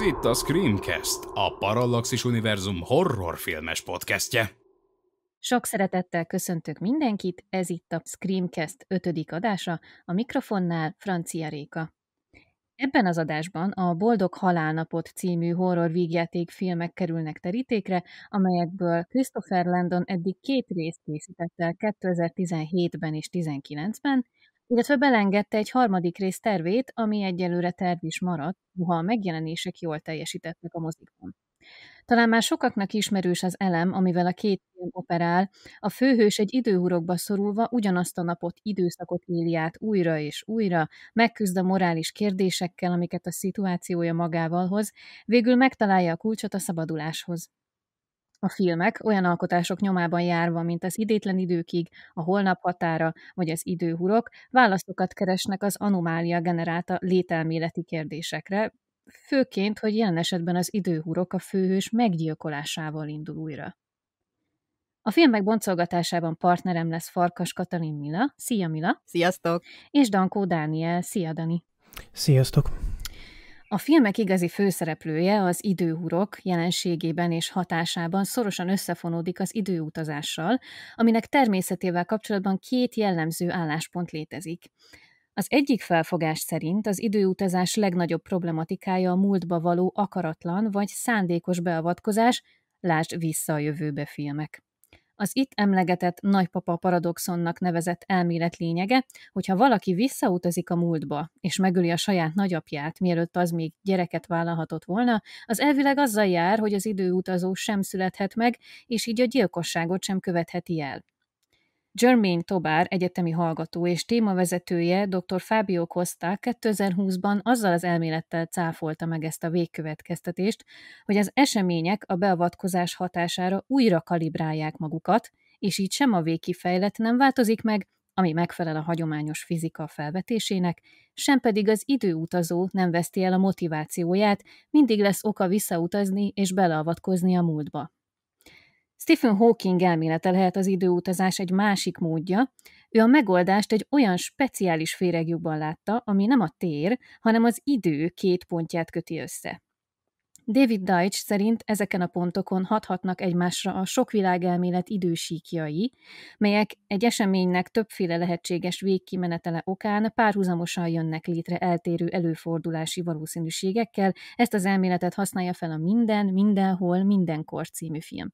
Ez itt a Screamcast, a Parallaxis Univerzum horrorfilmes podcastje. Sok szeretettel köszöntök mindenkit, ez itt a Screamcast ötödik adása, a mikrofonnál Francia Réka. Ebben az adásban a Boldog Halálnapot című horror vígjáték filmek kerülnek terítékre, amelyekből Christopher Landon eddig két részt készített el 2017-ben és 2019-ben, illetve belengedte egy harmadik rész tervét, ami egyelőre terv is maradt, ha a megjelenések jól teljesítettek a mozikban. Talán már sokaknak ismerős az elem, amivel a két film operál, a főhős egy időhurokba szorulva ugyanazt a napot, időszakot éli át újra és újra, megküzd a morális kérdésekkel, amiket a szituációja magával hoz, végül megtalálja a kulcsot a szabaduláshoz a filmek olyan alkotások nyomában járva, mint az idétlen időkig, a holnap határa vagy az időhurok, válaszokat keresnek az anomália generálta lételméleti kérdésekre, főként, hogy jelen esetben az időhurok a főhős meggyilkolásával indul újra. A filmek boncolgatásában partnerem lesz Farkas Katalin Mila. Szia Mila! Sziasztok! És Dankó Dániel. Szia Dani! Sziasztok! A filmek igazi főszereplője az időhurok jelenségében és hatásában szorosan összefonódik az időutazással, aminek természetével kapcsolatban két jellemző álláspont létezik. Az egyik felfogás szerint az időutazás legnagyobb problematikája a múltba való akaratlan vagy szándékos beavatkozás, lásd vissza a jövőbe filmek. Az itt emlegetett nagypapa paradoxonnak nevezett elmélet lényege, hogyha valaki visszautazik a múltba, és megöli a saját nagyapját, mielőtt az még gyereket vállalhatott volna, az elvileg azzal jár, hogy az időutazó sem születhet meg, és így a gyilkosságot sem követheti el. Germain Tobár egyetemi hallgató és témavezetője dr. Fábio Costa 2020-ban azzal az elmélettel cáfolta meg ezt a végkövetkeztetést, hogy az események a beavatkozás hatására újra kalibrálják magukat, és így sem a végkifejlet nem változik meg, ami megfelel a hagyományos fizika felvetésének, sem pedig az időutazó nem veszti el a motivációját, mindig lesz oka visszautazni és beleavatkozni a múltba. Stephen Hawking elmélete lehet az időutazás egy másik módja, ő a megoldást egy olyan speciális féregjukban látta, ami nem a tér, hanem az idő két pontját köti össze. David Deutsch szerint ezeken a pontokon hathatnak egymásra a sok világelmélet idősíkjai, melyek egy eseménynek többféle lehetséges végkimenetele okán párhuzamosan jönnek létre eltérő előfordulási valószínűségekkel, ezt az elméletet használja fel a Minden, Mindenhol, Mindenkor című film.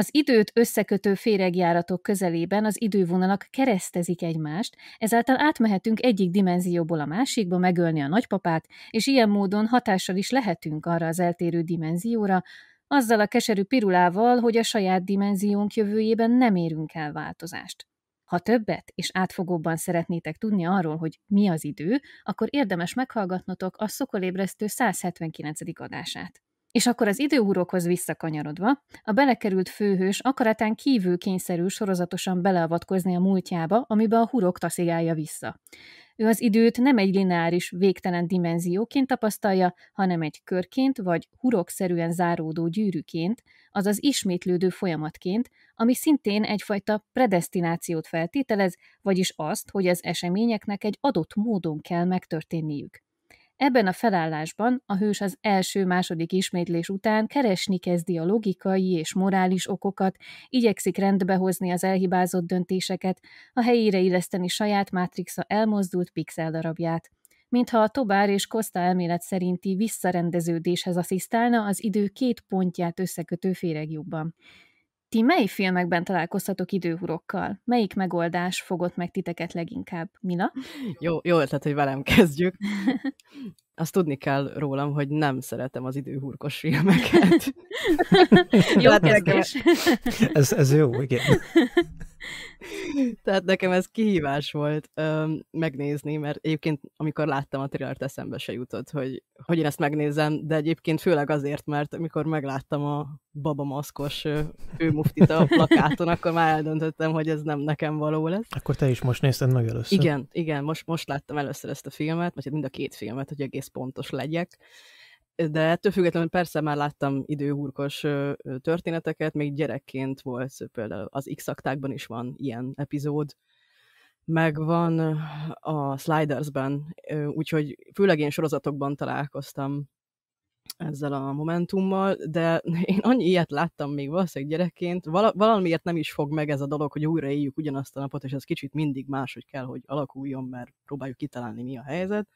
Az időt összekötő féregjáratok közelében az idővonalak keresztezik egymást, ezáltal átmehetünk egyik dimenzióból a másikba megölni a nagypapát, és ilyen módon hatással is lehetünk arra az eltérő dimenzióra, azzal a keserű pirulával, hogy a saját dimenziónk jövőjében nem érünk el változást. Ha többet és átfogóbban szeretnétek tudni arról, hogy mi az idő, akkor érdemes meghallgatnotok a Szokolébresztő 179. adását. És akkor az időúrokhoz visszakanyarodva, a belekerült főhős akaratán kívül kényszerül sorozatosan beleavatkozni a múltjába, amiben a hurok taszigálja vissza. Ő az időt nem egy lineáris, végtelen dimenzióként tapasztalja, hanem egy körként vagy hurokszerűen záródó gyűrűként, azaz ismétlődő folyamatként, ami szintén egyfajta predestinációt feltételez, vagyis azt, hogy az eseményeknek egy adott módon kell megtörténniük. Ebben a felállásban a hős az első-második ismétlés után keresni kezdi a logikai és morális okokat, igyekszik rendbehozni az elhibázott döntéseket, a helyére illeszteni saját mátrixa elmozdult pixel darabját. Mintha a Tobár és Kosta elmélet szerinti visszarendeződéshez asszisztálna az idő két pontját összekötő féregjukban. Ti mely filmekben találkoztatok időhurokkal? Melyik megoldás fogott meg titeket leginkább? Mila? Jó, jó ötlet, hogy velem kezdjük. Azt tudni kell rólam, hogy nem szeretem az időhurkos filmeket. jó hát ez, ez jó, igen. Tehát nekem ez kihívás volt ö, megnézni, mert egyébként amikor láttam a trillert, eszembe se jutott, hogy, hogy én ezt megnézem, de egyébként főleg azért, mert amikor megláttam a babamaszkos főmuftit a plakáton, akkor már eldöntöttem, hogy ez nem nekem való lesz. Akkor te is most nézted meg először. Igen, igen, most, most láttam először ezt a filmet, vagy hát mind a két filmet, hogy egész pontos legyek de ettől függetlenül persze már láttam időhurkos történeteket, még gyerekként volt például az x is van ilyen epizód, meg van a Slidersben, úgyhogy főleg én sorozatokban találkoztam ezzel a momentummal, de én annyi ilyet láttam még valószínűleg gyerekként, valamiért nem is fog meg ez a dolog, hogy újra éljük ugyanazt a napot, és ez kicsit mindig más, hogy kell, hogy alakuljon, mert próbáljuk kitalálni, mi a helyzet.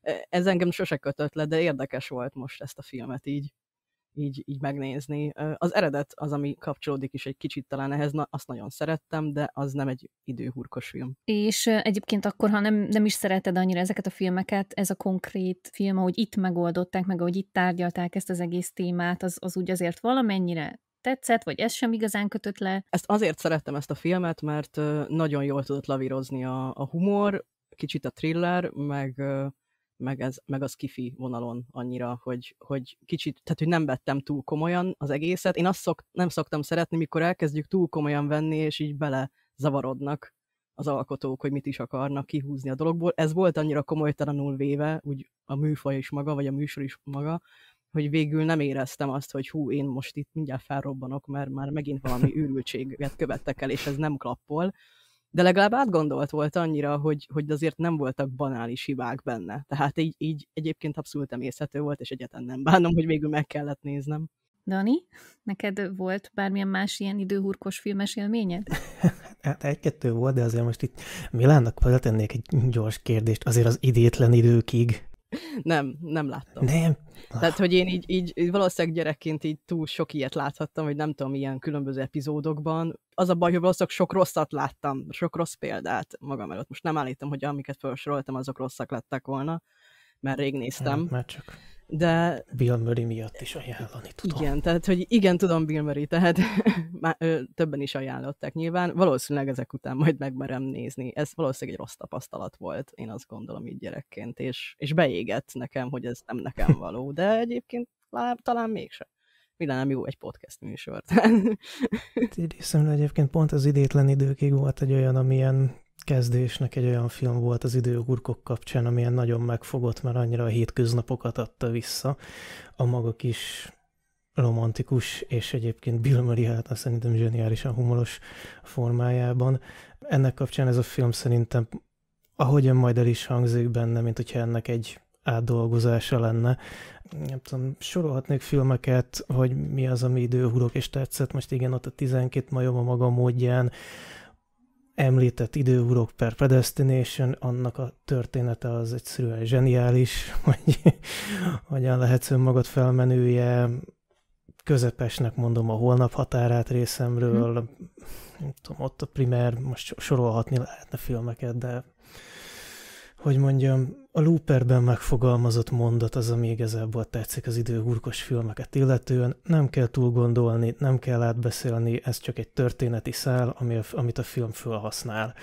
E, ez engem sose kötött le, de érdekes volt most ezt a filmet így, így, így megnézni. Az eredet az, ami kapcsolódik is egy kicsit talán ehhez, na, azt nagyon szerettem, de az nem egy időhurkos film. És egyébként akkor, ha nem, nem is szereted annyira ezeket a filmeket, ez a konkrét film, ahogy itt megoldották, meg ahogy itt tárgyalták ezt az egész témát, az, az úgy azért valamennyire tetszett, vagy ez sem igazán kötött le? Ezt azért szerettem ezt a filmet, mert nagyon jól tudott lavírozni a, a humor, kicsit a thriller, meg meg, ez, meg az kifi vonalon annyira, hogy, hogy kicsit, tehát hogy nem vettem túl komolyan az egészet. Én azt szok, nem szoktam szeretni, mikor elkezdjük túl komolyan venni, és így bele zavarodnak az alkotók, hogy mit is akarnak kihúzni a dologból. Ez volt annyira komolytalanul véve, úgy a műfaj is maga, vagy a műsor is maga, hogy végül nem éreztem azt, hogy hú, én most itt mindjárt felrobbanok, mert már megint valami űrültséget követtek el, és ez nem klappol de legalább átgondolt volt annyira, hogy, hogy azért nem voltak banális hibák benne. Tehát így, így egyébként abszolút emészhető volt, és egyetlen nem bánom, hogy végül meg kellett néznem. Dani, neked volt bármilyen más ilyen időhurkos filmes élményed? Hát egy-kettő volt, de azért most itt Milánnak feltennék egy gyors kérdést, azért az idétlen időkig nem, nem láttam. Nem? Tehát, ah. hogy én így, így valószínűleg gyerekként így túl sok ilyet láthattam, hogy nem tudom, ilyen különböző epizódokban. Az a baj, hogy valószínűleg sok rosszat láttam, sok rossz példát magam előtt. Most nem állítom, hogy amiket felsoroltam, azok rosszak lettek volna, mert rég néztem. Nem, már csak de... Bill Murray miatt is ajánlani tudom. Igen, tehát, hogy igen, tudom Bill Murray, tehát már, ö, többen is ajánlották nyilván. Valószínűleg ezek után majd megmerem nézni. Ez valószínűleg egy rossz tapasztalat volt, én azt gondolom így gyerekként, és, és beégett nekem, hogy ez nem nekem való, de egyébként talán mégse. Mi lenne jó egy podcast műsor? Részemre egyébként pont az idétlen időkig volt egy olyan, amilyen kezdésnek egy olyan film volt az időgurkok kapcsán, amilyen nagyon megfogott, mert annyira a hétköznapokat adta vissza a maga kis romantikus, és egyébként Bill Murray hát szerintem zseniálisan humoros formájában. Ennek kapcsán ez a film szerintem, ahogyan majd el is hangzik benne, mint hogyha ennek egy átdolgozása lenne. Nem tudom, sorolhatnék filmeket, hogy mi az, ami időhurok és tetszett. Most igen, ott a 12 majom a maga módján, említett időúrok per Predestination, annak a története az egyszerűen zseniális, hogy hogyan lehetsz önmagad felmenője, közepesnek mondom a holnap határát részemről, hmm. nem tudom, ott a primer, most sorolhatni lehetne filmeket, de hogy mondjam, a Looperben megfogalmazott mondat az, ami igazából tetszik az időgurkos filmeket illetően. Nem kell túl gondolni, nem kell átbeszélni, ez csak egy történeti szál, ami a, amit a film felhasznál.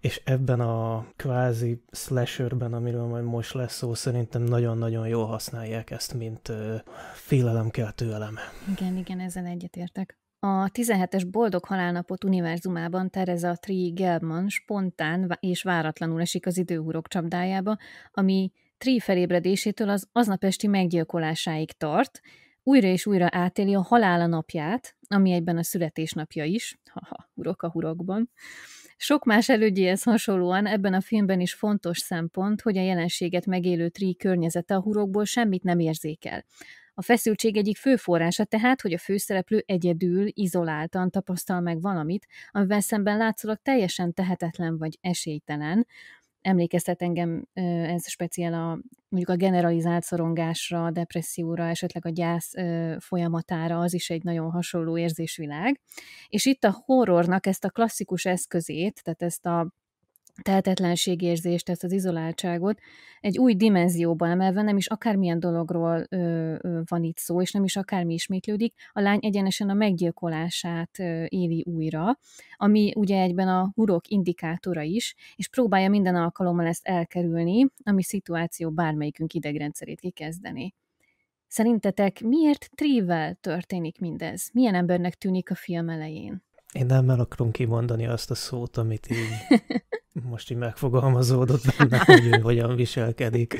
És ebben a kvázi slasherben, amiről majd most lesz szó, szerintem nagyon-nagyon jól használják ezt, mint ö, félelemkeltő eleme. Igen, igen, ezzel egyetértek. A 17-es Boldog Halálnapot univerzumában Tereza Tri Gelman spontán és váratlanul esik az időúrok csapdájába, ami Tri felébredésétől az aznap esti meggyilkolásáig tart, újra és újra átéli a halála napját, ami egyben a születésnapja is, haha, hurok a hurokban. Sok más elődjéhez hasonlóan ebben a filmben is fontos szempont, hogy a jelenséget megélő Tri környezete a hurokból semmit nem érzékel. A feszültség egyik fő forrása tehát, hogy a főszereplő egyedül, izoláltan tapasztal meg valamit, amivel szemben látszólag teljesen tehetetlen vagy esélytelen, emlékeztet engem ez speciál a, mondjuk a generalizált szorongásra, a depresszióra, esetleg a gyász folyamatára, az is egy nagyon hasonló érzésvilág. És itt a horrornak ezt a klasszikus eszközét, tehát ezt a tehetetlenségérzést, ezt az izoláltságot egy új dimenzióban emelve, nem is akármilyen dologról ö, ö, van itt szó, és nem is akármi ismétlődik, a lány egyenesen a meggyilkolását ö, éli újra, ami ugye egyben a hurok indikátora is, és próbálja minden alkalommal ezt elkerülni, ami szituáció bármelyikünk idegrendszerét kikezdeni. Szerintetek miért trível történik mindez? Milyen embernek tűnik a film elején? Én nem el akarom kimondani azt a szót, amit így most így megfogalmazódott benne, hogy ő hogyan viselkedik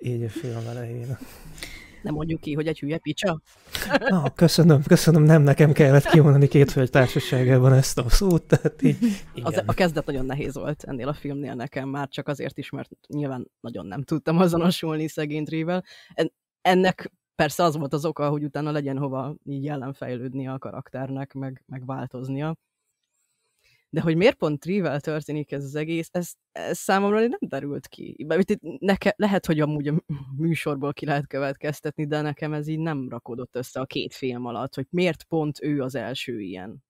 így a film elején. Nem mondjuk ki, hogy egy hülye picsa? Na, köszönöm, köszönöm, nem nekem kellett kimondani két hölgy társaságában ezt a szót, tehát így, igen. Az, A kezdet nagyon nehéz volt ennél a filmnél nekem, már csak azért is, mert nyilván nagyon nem tudtam azonosulni szegény Trével. ennek persze az volt az oka, hogy utána legyen hova így jelenfejlődni a karakternek, meg, meg változnia. De hogy miért pont Trivel történik ez az egész, ez, ez számomra nem derült ki. Neke, lehet, hogy amúgy a műsorból ki lehet következtetni, de nekem ez így nem rakodott össze a két film alatt, hogy miért pont ő az első ilyen.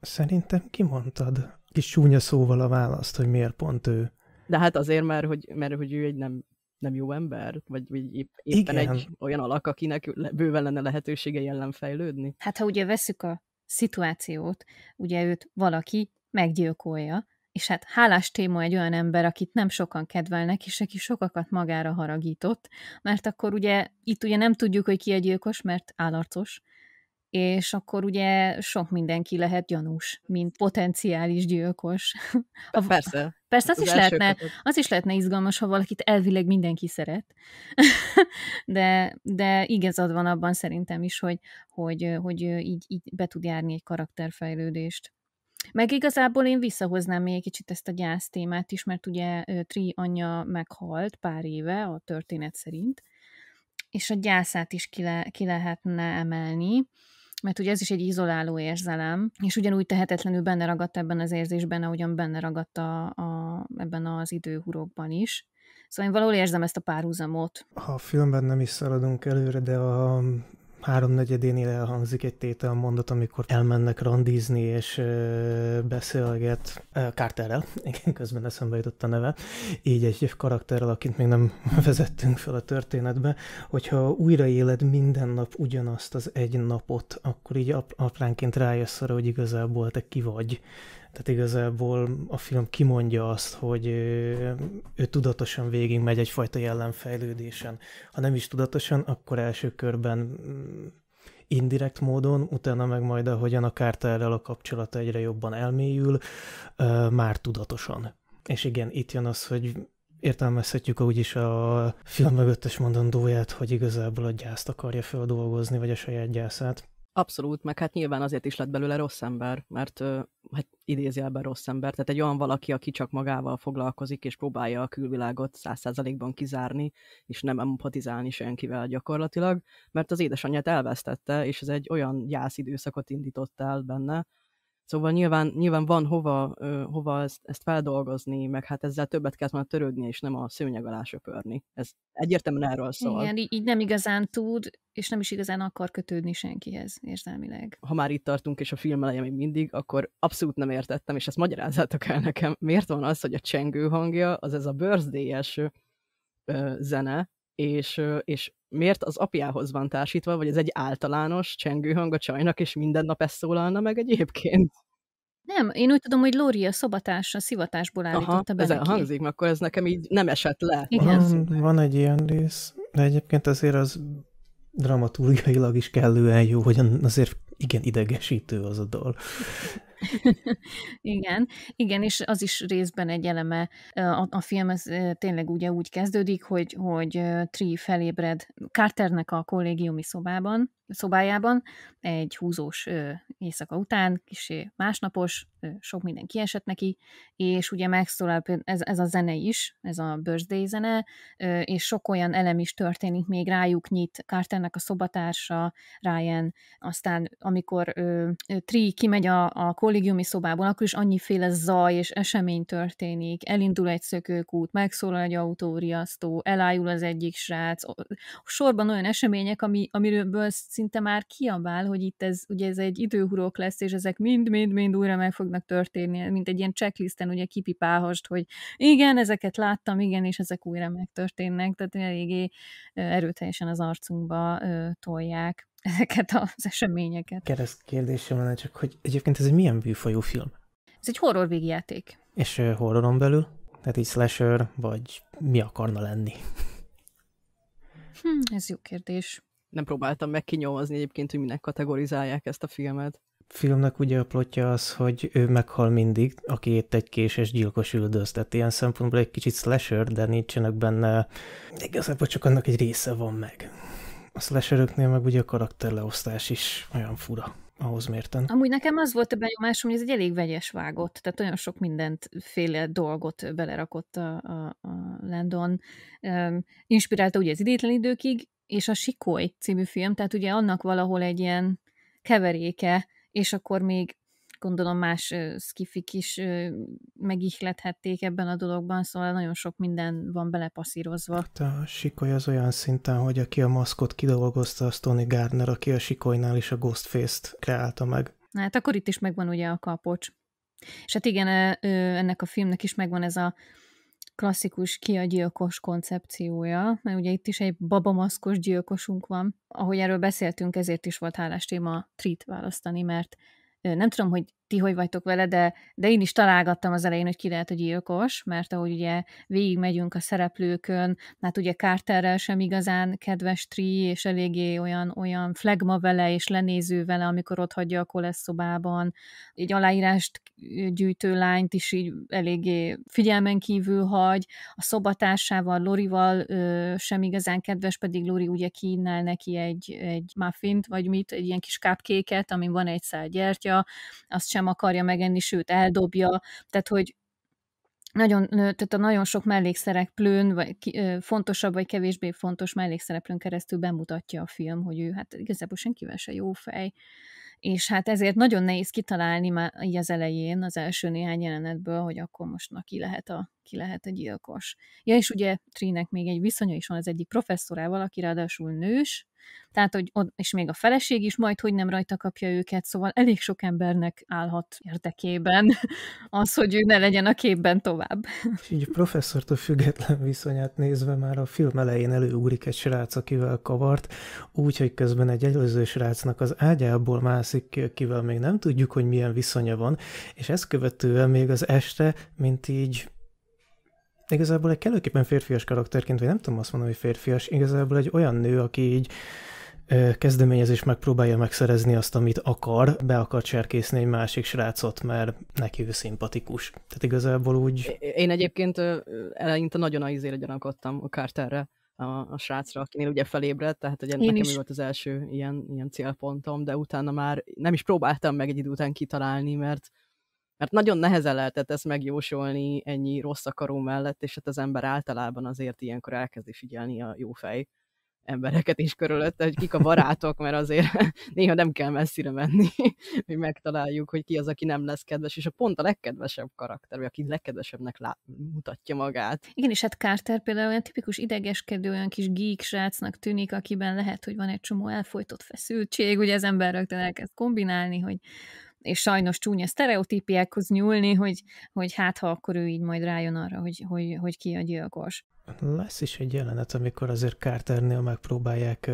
Szerintem kimondtad kis súnya szóval a választ, hogy miért pont ő. De hát azért, mert hogy, mert hogy ő egy nem nem jó ember? Vagy, vagy épp, éppen Igen. egy olyan alak, akinek bőven lenne lehetősége jelen fejlődni? Hát ha ugye veszük a szituációt, ugye őt valaki meggyilkolja, és hát hálás téma egy olyan ember, akit nem sokan kedvelnek, és aki sokakat magára haragított, mert akkor ugye itt ugye nem tudjuk, hogy ki egy gyilkos, mert állarcos, és akkor ugye sok mindenki lehet gyanús, mint potenciális gyilkos. Persze. Persze az, az, is lehetne, az is lehetne izgalmas, ha valakit elvileg mindenki szeret, de, de igazad van abban szerintem is, hogy, hogy, hogy így, így be tud járni egy karakterfejlődést. Meg igazából én visszahoznám még egy kicsit ezt a gyász témát is, mert ugye Tri anyja meghalt pár éve a történet szerint, és a gyászát is ki, le, ki lehetne emelni, mert ugye ez is egy izoláló érzelem, és ugyanúgy tehetetlenül benne ragadt ebben az érzésben, ahogyan benne ragadt a, a, ebben az időhurokban is. Szóval én valahol érzem ezt a párhuzamot. A filmben nem is szaladunk előre, de a háromnegyedénél elhangzik egy tétel mondat, amikor elmennek randizni és ö, beszélget ö, Carterrel, igen, közben eszembe jutott a neve, így egy karakterrel, akit még nem vezettünk fel a történetbe, hogyha újraéled minden nap ugyanazt az egy napot, akkor így ap- apránként rájössz arra, hogy igazából te ki vagy, tehát igazából a film kimondja azt, hogy ő, ő tudatosan megy egyfajta jellemfejlődésen. Ha nem is tudatosan, akkor első körben mm, indirekt módon, utána meg majd ahogyan a Carterrel a kapcsolata egyre jobban elmélyül, már tudatosan. És igen, itt jön az, hogy értelmezhetjük úgyis a film mögöttes mondandóját, hogy igazából a gyászt akarja feldolgozni, vagy a saját gyászát Abszolút, meg hát nyilván azért is lett belőle rossz ember, mert hát idézjelben rossz ember, tehát egy olyan valaki, aki csak magával foglalkozik, és próbálja a külvilágot száz százalékban kizárni, és nem empatizálni senkivel gyakorlatilag, mert az édesanyját elvesztette, és ez egy olyan gyász időszakot indított el benne, Szóval nyilván, nyilván van hova, ö, hova ezt, ezt feldolgozni, meg hát ezzel többet kell volna törődni, és nem a szőnyeg alá söpörni. Ez egyértelműen erről szól. Igen, így nem igazán tud, és nem is igazán akar kötődni senkihez érzelmileg. Ha már itt tartunk, és a film eleje még mindig, akkor abszolút nem értettem, és ezt magyarázzátok el nekem, miért van az, hogy a csengő hangja, az ez a birthday zene, és, és miért az apjához van társítva, vagy ez egy általános csengőhang a csajnak, és minden nap ezt szólalna meg egyébként? Nem, én úgy tudom, hogy Lória szobatársa szivatásból állította Aha, be neki. hangzik, akkor ez nekem így nem esett le. Igen. Van, van egy ilyen rész, de egyébként azért az dramaturgiailag is kellően jó, hogy azért igen idegesítő az a dal. igen, igen, és az is részben egy eleme. A, a film ez tényleg ugye úgy kezdődik, hogy, hogy Tri felébred Carternek a kollégiumi szobában, szobájában egy húzós éjszaka után, kisé másnapos, sok minden kiesett neki, és ugye megszólal ez, ez a zene is, ez a birthday zene, és sok olyan elem is történik, még rájuk nyit Carternek a szobatársa, Ryan, aztán amikor ő, Tri kimegy a, a kollégiumi szobában, akkor is annyiféle zaj és esemény történik. Elindul egy szökőkút, megszólal egy autóriasztó, elájul az egyik srác. Sorban olyan események, ami, amiről szinte már kiabál, hogy itt ez, ugye ez egy időhurok lesz, és ezek mind-mind-mind újra meg fognak történni, mint egy ilyen checklisten ugye kipipálhast, hogy igen, ezeket láttam, igen, és ezek újra megtörténnek, tehát eléggé erőteljesen az arcunkba tolják ezeket az eseményeket. Kereszt kérdésem lenne csak, hogy egyébként ez egy milyen bűfajú film? Ez egy horror végjáték. És horroron belül? Tehát így slasher, vagy mi akarna lenni? Hm, ez jó kérdés. Nem próbáltam megkinyomozni egyébként, hogy minek kategorizálják ezt a filmet. A filmnek ugye a plotja az, hogy ő meghal mindig, aki itt egy késes gyilkos üldöz. Tehát ilyen szempontból egy kicsit slasher, de nincsenek benne, igazából csak annak egy része van meg a slasheröknél meg ugye a karakterleosztás is olyan fura ahhoz mérten. Amúgy nekem az volt a benyomásom, hogy ez egy elég vegyes vágott, tehát olyan sok mindent, féle dolgot belerakott a, a, a Landon. Um, inspirálta ugye az idétlen időkig, és a Sikoly című film, tehát ugye annak valahol egy ilyen keveréke, és akkor még gondolom más skifik is megihlethették ebben a dologban, szóval nagyon sok minden van belepaszírozva. Hát a sikoly az olyan szinten, hogy aki a maszkot kidolgozta, az Tony Gardner, aki a sikolynál is a Ghostface-t kreálta meg. Na hát akkor itt is megvan ugye a kapocs. És hát igen, ennek a filmnek is megvan ez a klasszikus ki a gyilkos koncepciója, mert ugye itt is egy babamaszkos gyilkosunk van. Ahogy erről beszéltünk, ezért is volt hálás téma a treat választani, mert nem tudom, hogy ti hogy vagytok vele, de, de én is találgattam az elején, hogy ki lehet a gyilkos, mert ahogy ugye végigmegyünk a szereplőkön, hát ugye Carterrel sem igazán kedves Tri, és eléggé olyan, olyan flagma vele, és lenéző vele, amikor ott hagyja a kolesz szobában. Egy aláírást gyűjtő lányt is így eléggé figyelmen kívül hagy, a szobatársával, Lorival sem igazán kedves, pedig Lori ugye kínál neki egy, egy muffint, vagy mit, egy ilyen kis cupcake amin van egy szál gyertya, azt sem sem akarja megenni, sőt eldobja, tehát hogy nagyon, tehát a nagyon sok mellékszereplőn, vagy fontosabb vagy kevésbé fontos mellékszereplőn keresztül bemutatja a film, hogy ő hát igazából senkivel se jó fej, és hát ezért nagyon nehéz kitalálni már így az elején, az első néhány jelenetből, hogy akkor most na ki lehet a ki lehet egy gyilkos. Ja, és ugye Trinek még egy viszonya is van az egyik professzorával, aki ráadásul nős, tehát, hogy ott, és még a feleség is majd, hogy nem rajta kapja őket, szóval elég sok embernek állhat érdekében az, hogy ő ne legyen a képben tovább. És így a professzortól független viszonyát nézve már a film elején előugrik egy srác, akivel kavart, úgy, hogy közben egy előző srácnak az ágyából mászik ki, akivel még nem tudjuk, hogy milyen viszonya van, és ezt követően még az este, mint így igazából egy kellőképpen férfias karakterként, vagy nem tudom azt mondani, hogy férfias, igazából egy olyan nő, aki így kezdeményezés megpróbálja megszerezni azt, amit akar, be akar cserkészni egy másik srácot, mert neki ő szimpatikus. Tehát igazából úgy... Én egyébként eleinte nagyon a izére gyanakodtam a Carterre, a, a srácra, akinél ugye felébredt, tehát ugye nekem is. volt az első ilyen, ilyen célpontom, de utána már nem is próbáltam meg egy idő után kitalálni, mert mert nagyon nehezen lehetett ezt megjósolni ennyi rossz akaró mellett, és hát az ember általában azért ilyenkor elkezdi figyelni a fej embereket is körülötte, hogy kik a barátok, mert azért néha nem kell messzire menni, hogy megtaláljuk, hogy ki az, aki nem lesz kedves, és a pont a legkedvesebb karakter, vagy aki legkedvesebbnek lát, mutatja magát. Igen, és hát Carter például olyan tipikus idegeskedő, olyan kis geek srácnak tűnik, akiben lehet, hogy van egy csomó elfolytott feszültség, ugye az ember rögtön elkezd kombinálni, hogy és sajnos csúnya sztereotípiákhoz nyúlni, hogy, hogy hát ha akkor ő így majd rájön arra, hogy, hogy, hogy ki a gyilkos. Lesz is egy jelenet, amikor azért Carternél megpróbálják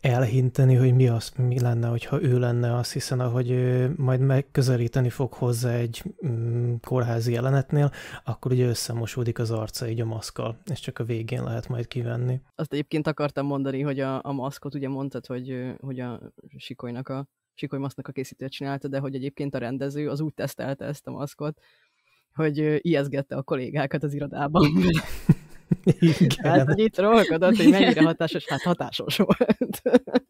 elhinteni, hogy mi, az, mi lenne, hogyha ő lenne az, hiszen ahogy majd megközelíteni fog hozzá egy mm, kórházi jelenetnél, akkor ugye összemosódik az arca így a maszkal, és csak a végén lehet majd kivenni. Azt egyébként akartam mondani, hogy a, a maszkot ugye mondtad, hogy, hogy a sikolynak a Sikoly masznak a készítő csinálta, de hogy egyébként a rendező az úgy tesztelte ezt a maszkot, hogy ijeszgette a kollégákat az irodában. Igen. Hát, hogy itt rohakodott, hogy mennyire hatásos, hát hatásos volt.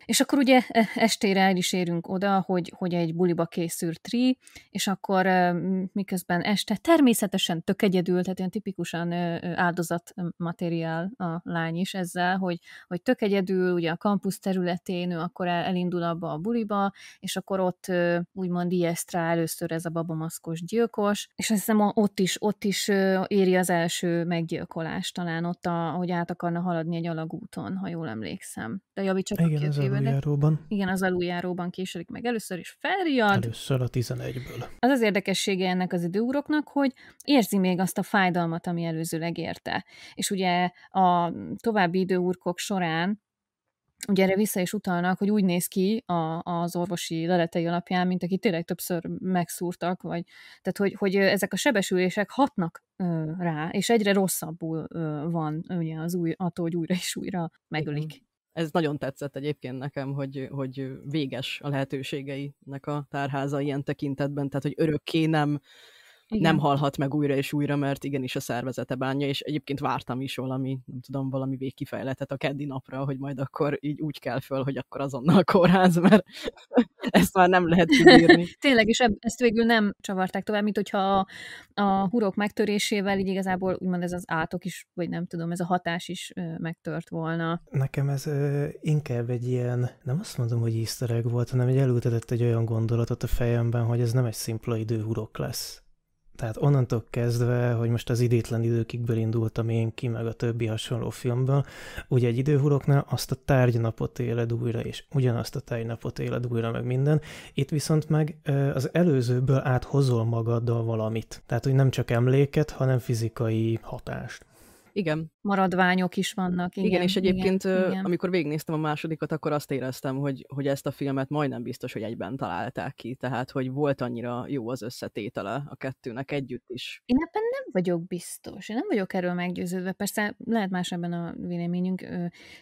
és akkor ugye e, estére el is érünk oda, hogy, hogy egy buliba készül tri, és akkor e, miközben este természetesen tök egyedül, tehát ilyen tipikusan e, áldozat materiál a lány is ezzel, hogy, hogy tök egyedül, ugye a kampusz területén ő akkor elindul abba a buliba, és akkor ott úgymond ijeszt rá először ez a babamaszkos gyilkos, és azt hiszem ott is, ott is éri az első meggyilkolást a talán ott, a, hogy át akarna haladni egy alagúton, ha jól emlékszem. De javítsak Igen, az aluljáróban. De, igen, az aluljáróban késedik meg először is felriad. Először a 11-ből. Az az érdekessége ennek az időúroknak, hogy érzi még azt a fájdalmat, ami előzőleg érte. És ugye a további időurkok során ugye erre vissza is utalnak, hogy úgy néz ki a, az orvosi leletei alapján, mint aki tényleg többször megszúrtak, vagy tehát, hogy, hogy ezek a sebesülések hatnak ö, rá, és egyre rosszabbul ö, van ugye az új, attól, hogy újra és újra megölik. Ez nagyon tetszett egyébként nekem, hogy, hogy véges a lehetőségeinek a tárháza ilyen tekintetben, tehát, hogy örökké nem igen. nem halhat meg újra és újra, mert igenis a szervezete bánja, és egyébként vártam is valami, nem tudom, valami végkifejletet a keddi napra, hogy majd akkor így úgy kell föl, hogy akkor azonnal kórház, mert ezt már nem lehet kibírni. Tényleg, és ezt végül nem csavarták tovább, mint hogyha a, a hurok megtörésével így igazából úgymond ez az átok is, vagy nem tudom, ez a hatás is megtört volna. Nekem ez ö, inkább egy ilyen, nem azt mondom, hogy easter egg volt, hanem egy elültetett egy olyan gondolatot a fejemben, hogy ez nem egy szimpla hurok lesz tehát onnantól kezdve, hogy most az idétlen időkikből indultam én ki, meg a többi hasonló filmből, ugye egy időhuroknál azt a tárgynapot éled újra, és ugyanazt a tárgynapot éled újra, meg minden. Itt viszont meg az előzőből áthozol magaddal valamit. Tehát, hogy nem csak emléket, hanem fizikai hatást. Igen, maradványok is vannak. Igen, igen és egyébként igen, igen. amikor végignéztem a másodikat, akkor azt éreztem, hogy, hogy ezt a filmet majdnem biztos, hogy egyben találták ki, tehát hogy volt annyira jó az összetétele a kettőnek együtt is. Én ebben nem vagyok biztos, én nem vagyok erről meggyőződve, persze lehet más ebben a véleményünk,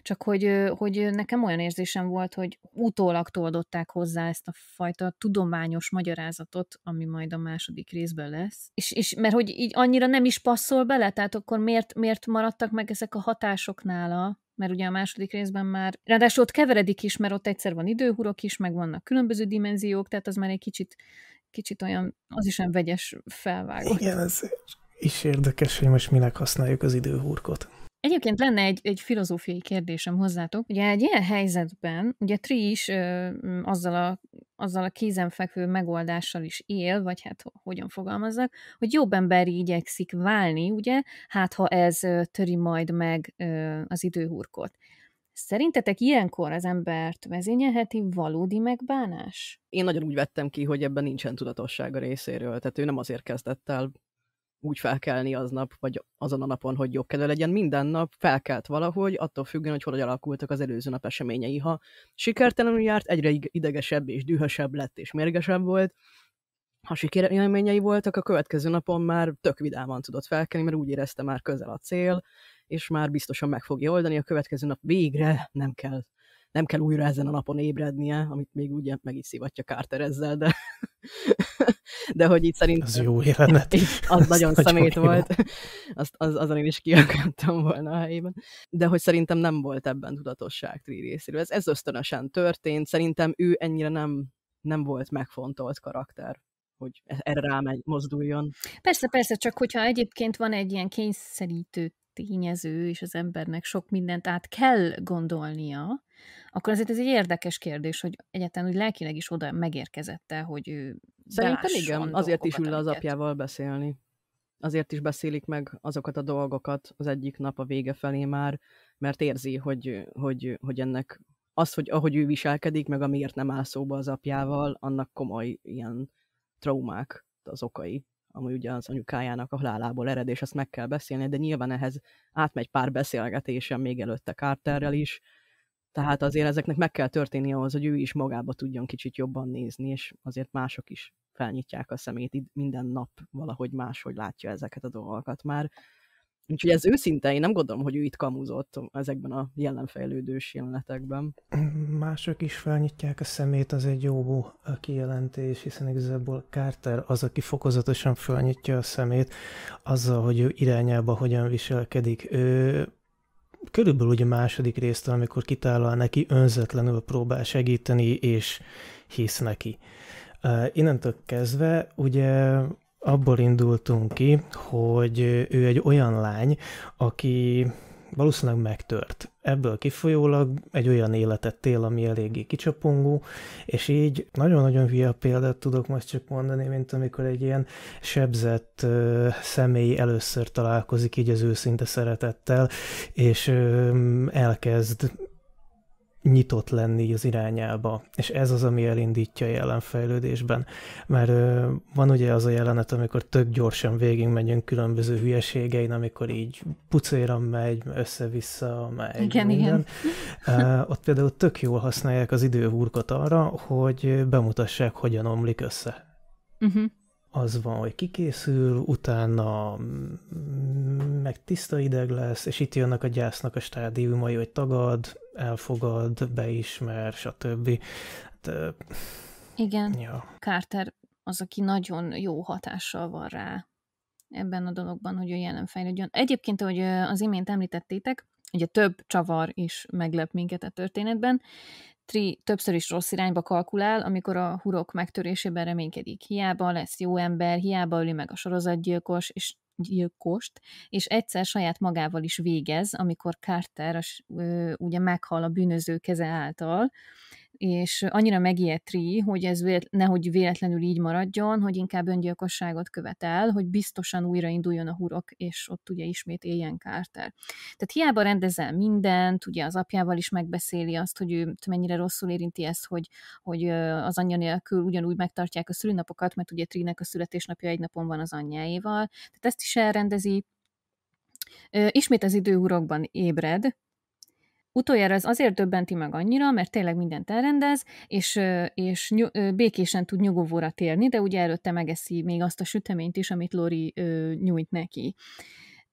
csak hogy, hogy nekem olyan érzésem volt, hogy utólag toldották hozzá ezt a fajta tudományos magyarázatot, ami majd a második részben lesz, és, és mert hogy így annyira nem is passzol bele, tehát akkor miért, miért maradtak meg ezek a hatások nála, mert ugye a második részben már, ráadásul ott keveredik is, mert ott egyszer van időhurok is, meg vannak különböző dimenziók, tehát az már egy kicsit, kicsit olyan, az is olyan vegyes felvágott. Igen, ez is érdekes, hogy most minek használjuk az időhurkot. Egyébként lenne egy, egy filozófiai kérdésem hozzátok. Ugye egy ilyen helyzetben, ugye Tri is ö, azzal, a, azzal a kézenfekvő megoldással is él, vagy hát hogyan fogalmazzak, hogy jobb ember igyekszik válni, ugye, hát ha ez töri majd meg ö, az időhurkot. Szerintetek ilyenkor az embert vezényelheti valódi megbánás? Én nagyon úgy vettem ki, hogy ebben nincsen tudatosság a részéről, tehát ő nem azért kezdett el úgy felkelni aznap, vagy azon a napon, hogy jobb kedve legyen. Minden nap felkelt valahogy, attól függően, hogy hogy alakultak az előző nap eseményei. Ha sikertelenül járt, egyre idegesebb és dühösebb lett és mérgesebb volt. Ha sikerélményei voltak, a következő napon már tök vidáman tudott felkelni, mert úgy érezte már közel a cél, és már biztosan meg fogja oldani, a következő nap végre nem kell nem kell újra ezen a napon ébrednie, amit még ugye meg is szivatja Carter ezzel, de de hogy itt szerintem... Az jó jelenet. Az nagyon szemét volt. Azt, az, azon én is kiakadtam volna a helyében. De hogy szerintem nem volt ebben tudatosság Tri részéről. Ez, ez ösztönösen történt. Szerintem ő ennyire nem, nem volt megfontolt karakter hogy e-, erre rámegy, mozduljon. Persze, persze, csak hogyha egyébként van egy ilyen kényszerítő tényező, és az embernek sok mindent át kell gondolnia, akkor azért ez egy érdekes kérdés, hogy egyáltalán úgy lelkileg is oda megérkezette, hogy ő Szerintem igen, azért is ül le az apjával beszélni. Azért is beszélik meg azokat a dolgokat az egyik nap a vége felé már, mert érzi, hogy, hogy, hogy ennek az, hogy ahogy ő viselkedik, meg amiért nem áll szóba az apjával, annak komoly ilyen traumák az okai, ami ugye az anyukájának a halálából ered, és ezt meg kell beszélni, de nyilván ehhez átmegy pár beszélgetésen még előtte Carterrel is, tehát azért ezeknek meg kell történni ahhoz, hogy ő is magába tudjon kicsit jobban nézni, és azért mások is felnyitják a szemét, minden nap valahogy máshogy látja ezeket a dolgokat már. Úgyhogy ez őszinte, én nem gondolom, hogy ő itt kamuzott ezekben a jelenfejlődős jelenetekben. Mások is felnyitják a szemét, az egy jó uh, kijelentés, hiszen igazából Carter az, aki fokozatosan felnyitja a szemét azzal, hogy ő irányába hogyan viselkedik. Ő körülbelül ugye második résztől, amikor kitállal neki, önzetlenül próbál segíteni, és hisz neki. Innentől kezdve ugye abból indultunk ki, hogy ő egy olyan lány, aki valószínűleg megtört. Ebből kifolyólag egy olyan életet él, ami eléggé kicsapongó, és így nagyon-nagyon hülye példát tudok most csak mondani, mint amikor egy ilyen sebzett ö, személy először találkozik így az őszinte szeretettel, és ö, elkezd nyitott lenni az irányába, és ez az, ami elindítja a jelenfejlődésben. Mert ö, van ugye az a jelenet, amikor tök gyorsan végig megyünk különböző hülyeségein, amikor így pucéran megy, össze-vissza megy igen, minden. Igen. Ö, ott például tök jól használják az időhurkot arra, hogy bemutassák, hogyan omlik össze. Uh-huh az van, hogy kikészül, utána meg tiszta ideg lesz, és itt jönnek a gyásznak a stádiumai, hogy tagad, elfogad, beismer, stb. De, hát, Igen. Ja. Carter az, aki nagyon jó hatással van rá ebben a dologban, hogy ő jelen fejlődjön. Egyébként, ahogy az imént említettétek, ugye több csavar is meglep minket a történetben. Tri többször is rossz irányba kalkulál, amikor a hurok megtörésében reménykedik. Hiába lesz jó ember, hiába öli meg a sorozatgyilkos, és gyilkost, és egyszer saját magával is végez, amikor Carter ugye meghal a bűnöző keze által, és annyira megijedt Ri, hogy ez vélet, nehogy véletlenül így maradjon, hogy inkább öngyilkosságot követel, hogy biztosan újrainduljon a hurok, és ott ugye ismét éljen Carter. Tehát hiába rendezel mindent, ugye az apjával is megbeszéli azt, hogy ő mennyire rosszul érinti ezt, hogy, hogy az anyja nélkül ugyanúgy megtartják a szülinapokat, mert ugye Trinek a születésnapja egy napon van az anyjáéval, tehát ezt is elrendezi, Ismét az időhurokban ébred, Utoljára ez azért döbbenti meg annyira, mert tényleg mindent elrendez, és, és békésen tud nyugovóra térni, de ugye előtte megeszi még azt a süteményt is, amit Lori ö, nyújt neki.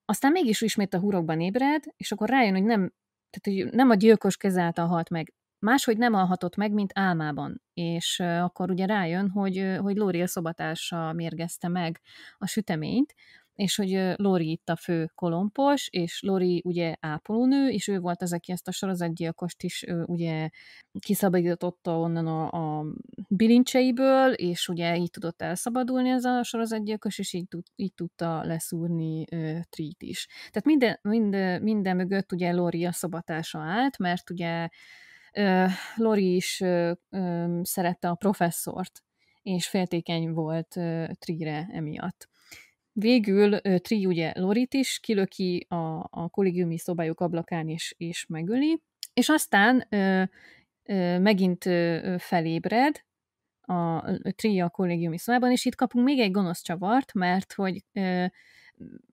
Aztán mégis ismét a hurokban ébred, és akkor rájön, hogy nem, tehát, hogy nem a gyilkos keze által halt meg, máshogy nem alhatott meg, mint álmában. És akkor ugye rájön, hogy, hogy Lóri a szobatársa mérgezte meg a süteményt, és hogy Lori itt a fő kolompos, és Lori ugye ápolónő, és ő volt az, aki ezt a sorozatgyilkost is ugye kiszabadította onnan a, a bilincseiből, és ugye így tudott elszabadulni ez a sorozatgyilkos, és így, így tudta leszúrni ö, Trit is. Tehát minden, minden, minden mögött ugye Lori a szobatása állt, mert ugye ö, Lori is ö, ö, szerette a professzort, és féltékeny volt ö, Trire emiatt. Végül Tri ugye Lorit is kilöki a, a kollégiumi szobájuk ablakán, is és megöli, és aztán ö, ö, megint ö, felébred a Tri a kollégiumi szobában, és itt kapunk még egy gonosz csavart, mert hogy ö,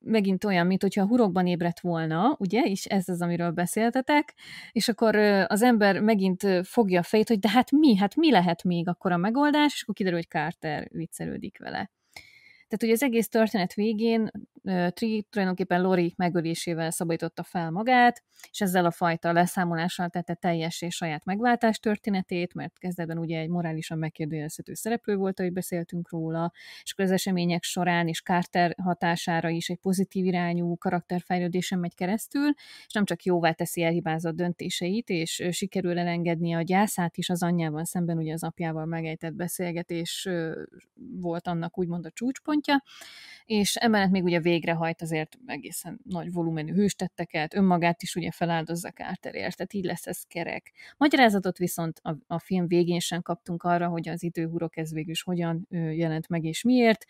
megint olyan, mint hogyha a hurokban ébredt volna, ugye, és ez az, amiről beszéltetek, és akkor az ember megint fogja a fejét, hogy de hát mi, hát mi lehet még akkor a megoldás, és akkor kiderül, hogy Carter viccelődik vele. Tehát ugye az egész történet végén Tri tulajdonképpen Lori megölésével szabadította fel magát, és ezzel a fajta leszámolással tette és saját megváltás történetét, mert kezdetben ugye egy morálisan megkérdőjelezhető szereplő volt, ahogy beszéltünk róla, és akkor az események során és Carter hatására is egy pozitív irányú karakterfejlődésen megy keresztül, és nem csak jóvá teszi elhibázott döntéseit, és sikerül elengedni a gyászát is az anyjával szemben, ugye az apjával megejtett beszélgetés volt annak úgymond a csúcspont, központja, és emellett még ugye végrehajt azért egészen nagy volumenű hőstetteket, önmagát is ugye feláldozza Carterért, tehát így lesz ez kerek. Magyarázatot viszont a, a film végén sem kaptunk arra, hogy az időhurok ez végül is hogyan jelent meg és miért,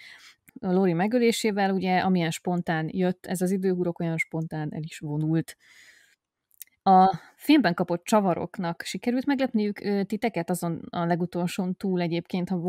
a Lori megölésével, ugye, amilyen spontán jött ez az időhurok, olyan spontán el is vonult. A filmben kapott csavaroknak sikerült meglepniük titeket azon a legutolsón túl egyébként a,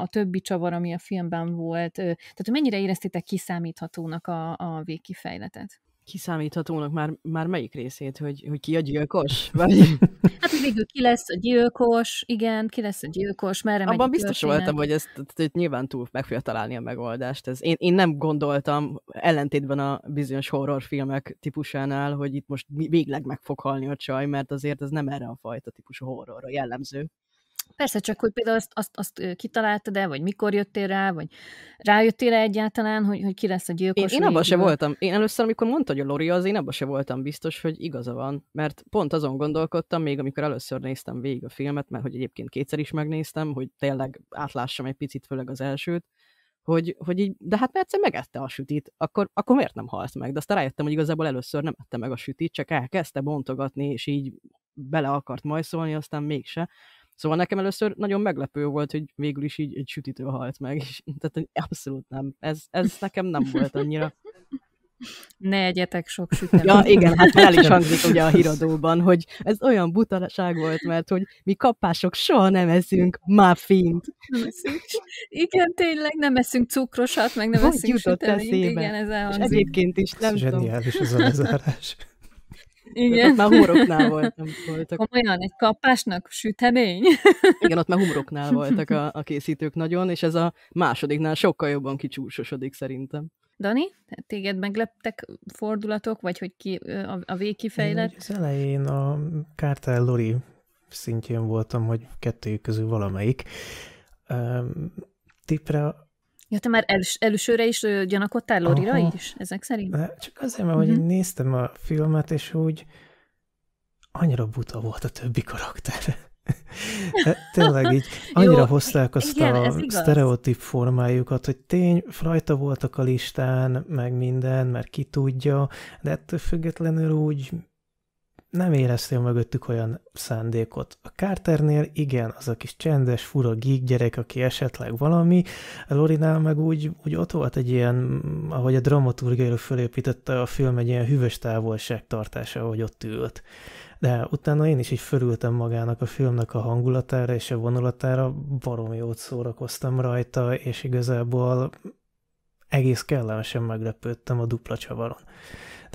a többi csavar, ami a filmben volt? Tehát mennyire éreztétek kiszámíthatónak a, a végkifejletet? kiszámíthatónak már, már melyik részét, hogy, hogy ki a gyilkos? Vagy... Hát, végül ki lesz a gyilkos, igen, ki lesz a gyilkos, merre Abban megy biztos történet. voltam, hogy ezt hogy nyilván túl meg fogja találni a megoldást. Ez, én, én nem gondoltam, ellentétben a bizonyos horrorfilmek típusánál, hogy itt most végleg meg fog halni a csaj, mert azért ez nem erre a fajta típusú horrorra jellemző. Persze, csak hogy például azt, azt, azt kitaláltad el, vagy mikor jöttél rá, vagy rájöttél -e egyáltalán, hogy, hogy ki lesz a gyilkos? Én, én abban se voltam. Én először, amikor mondta, hogy a Lori az, én abban se voltam biztos, hogy igaza van. Mert pont azon gondolkodtam, még amikor először néztem végig a filmet, mert hogy egyébként kétszer is megnéztem, hogy tényleg átlássam egy picit, főleg az elsőt, hogy, hogy így, de hát mert egyszer megette a sütit, akkor, akkor miért nem halt meg? De aztán rájöttem, hogy igazából először nem ette meg a sütit, csak elkezdte bontogatni, és így bele akart majszolni, aztán mégse. Szóval nekem először nagyon meglepő volt, hogy végül is így egy sütitő halt meg, és tehát abszolút nem. Ez, ez nekem nem volt annyira. Ne egyetek sok süteményt. Ja, igen, hát el is hangzik ugye a híradóban, hogy ez olyan butaság volt, mert hogy mi kapások soha nem eszünk muffint. Nem eszünk. Igen, tényleg nem eszünk cukrosat, meg nem hogy eszünk süteményt. Igen, ez elhangzik. És egyébként is nem Zseniális tudom. ez a lezárás. Igen. Ott már humoroknál voltam, voltak. Komolyan, egy kapásnak sütemény? Igen, ott már humoroknál voltak a, a készítők nagyon, és ez a másodiknál sokkal jobban kicsúsosodik szerintem. Dani, téged megleptek fordulatok, vagy hogy ki a, a végkifejlet? az elején a Kártel Lori szintjén voltam, hogy kettőjük közül valamelyik. Um, tipre Ja, te már els, elősőre is gyanakodtál Lorira Aha. is, ezek szerint? De csak azért, mert uh-huh. néztem a filmet, és úgy annyira buta volt a többi karakter. Hát tényleg így annyira Jó, hozták azt igen, a sztereotíp formájukat, hogy tény, rajta voltak a listán, meg minden, mert ki tudja, de ettől függetlenül úgy nem éreztél mögöttük olyan szándékot. A Carternél igen, az a kis csendes, fura geek gyerek, aki esetleg valami, a Lorinál meg úgy, úgy ott volt egy ilyen, mm, ahogy a dramaturgiailag fölépítette a film, egy ilyen hűvös tartása, ahogy ott ült. De utána én is így fölültem magának a filmnek a hangulatára és a vonulatára, baromi jót szórakoztam rajta, és igazából egész kellemesen meglepődtem a dupla csavaron.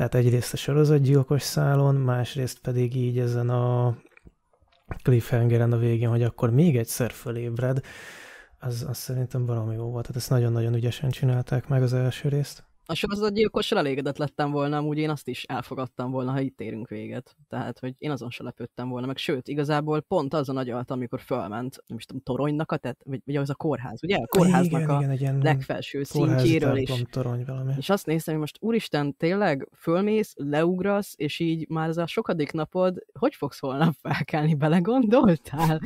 Tehát egyrészt a sorozatgyilkos szálon, másrészt pedig így ezen a cliffhangeren a végén, hogy akkor még egyszer fölébred, az, az szerintem valami jó volt. Tehát ezt nagyon-nagyon ügyesen csinálták meg az első részt. A sorozatgyilkossal elégedett lettem volna, amúgy én azt is elfogadtam volna, ha itt érünk véget. Tehát, hogy én azon se lepődtem volna, meg sőt, igazából pont az a amikor fölment, nem is tudom, toronynak a tett, vagy, vagy az a kórház, ugye? A kórháznak igen, a igen, igen, legfelső szintjéről is. Torony valami. És azt néztem, hogy most úristen, tényleg fölmész, leugrasz, és így már ez a sokadik napod, hogy fogsz holnap felkelni, belegondoltál?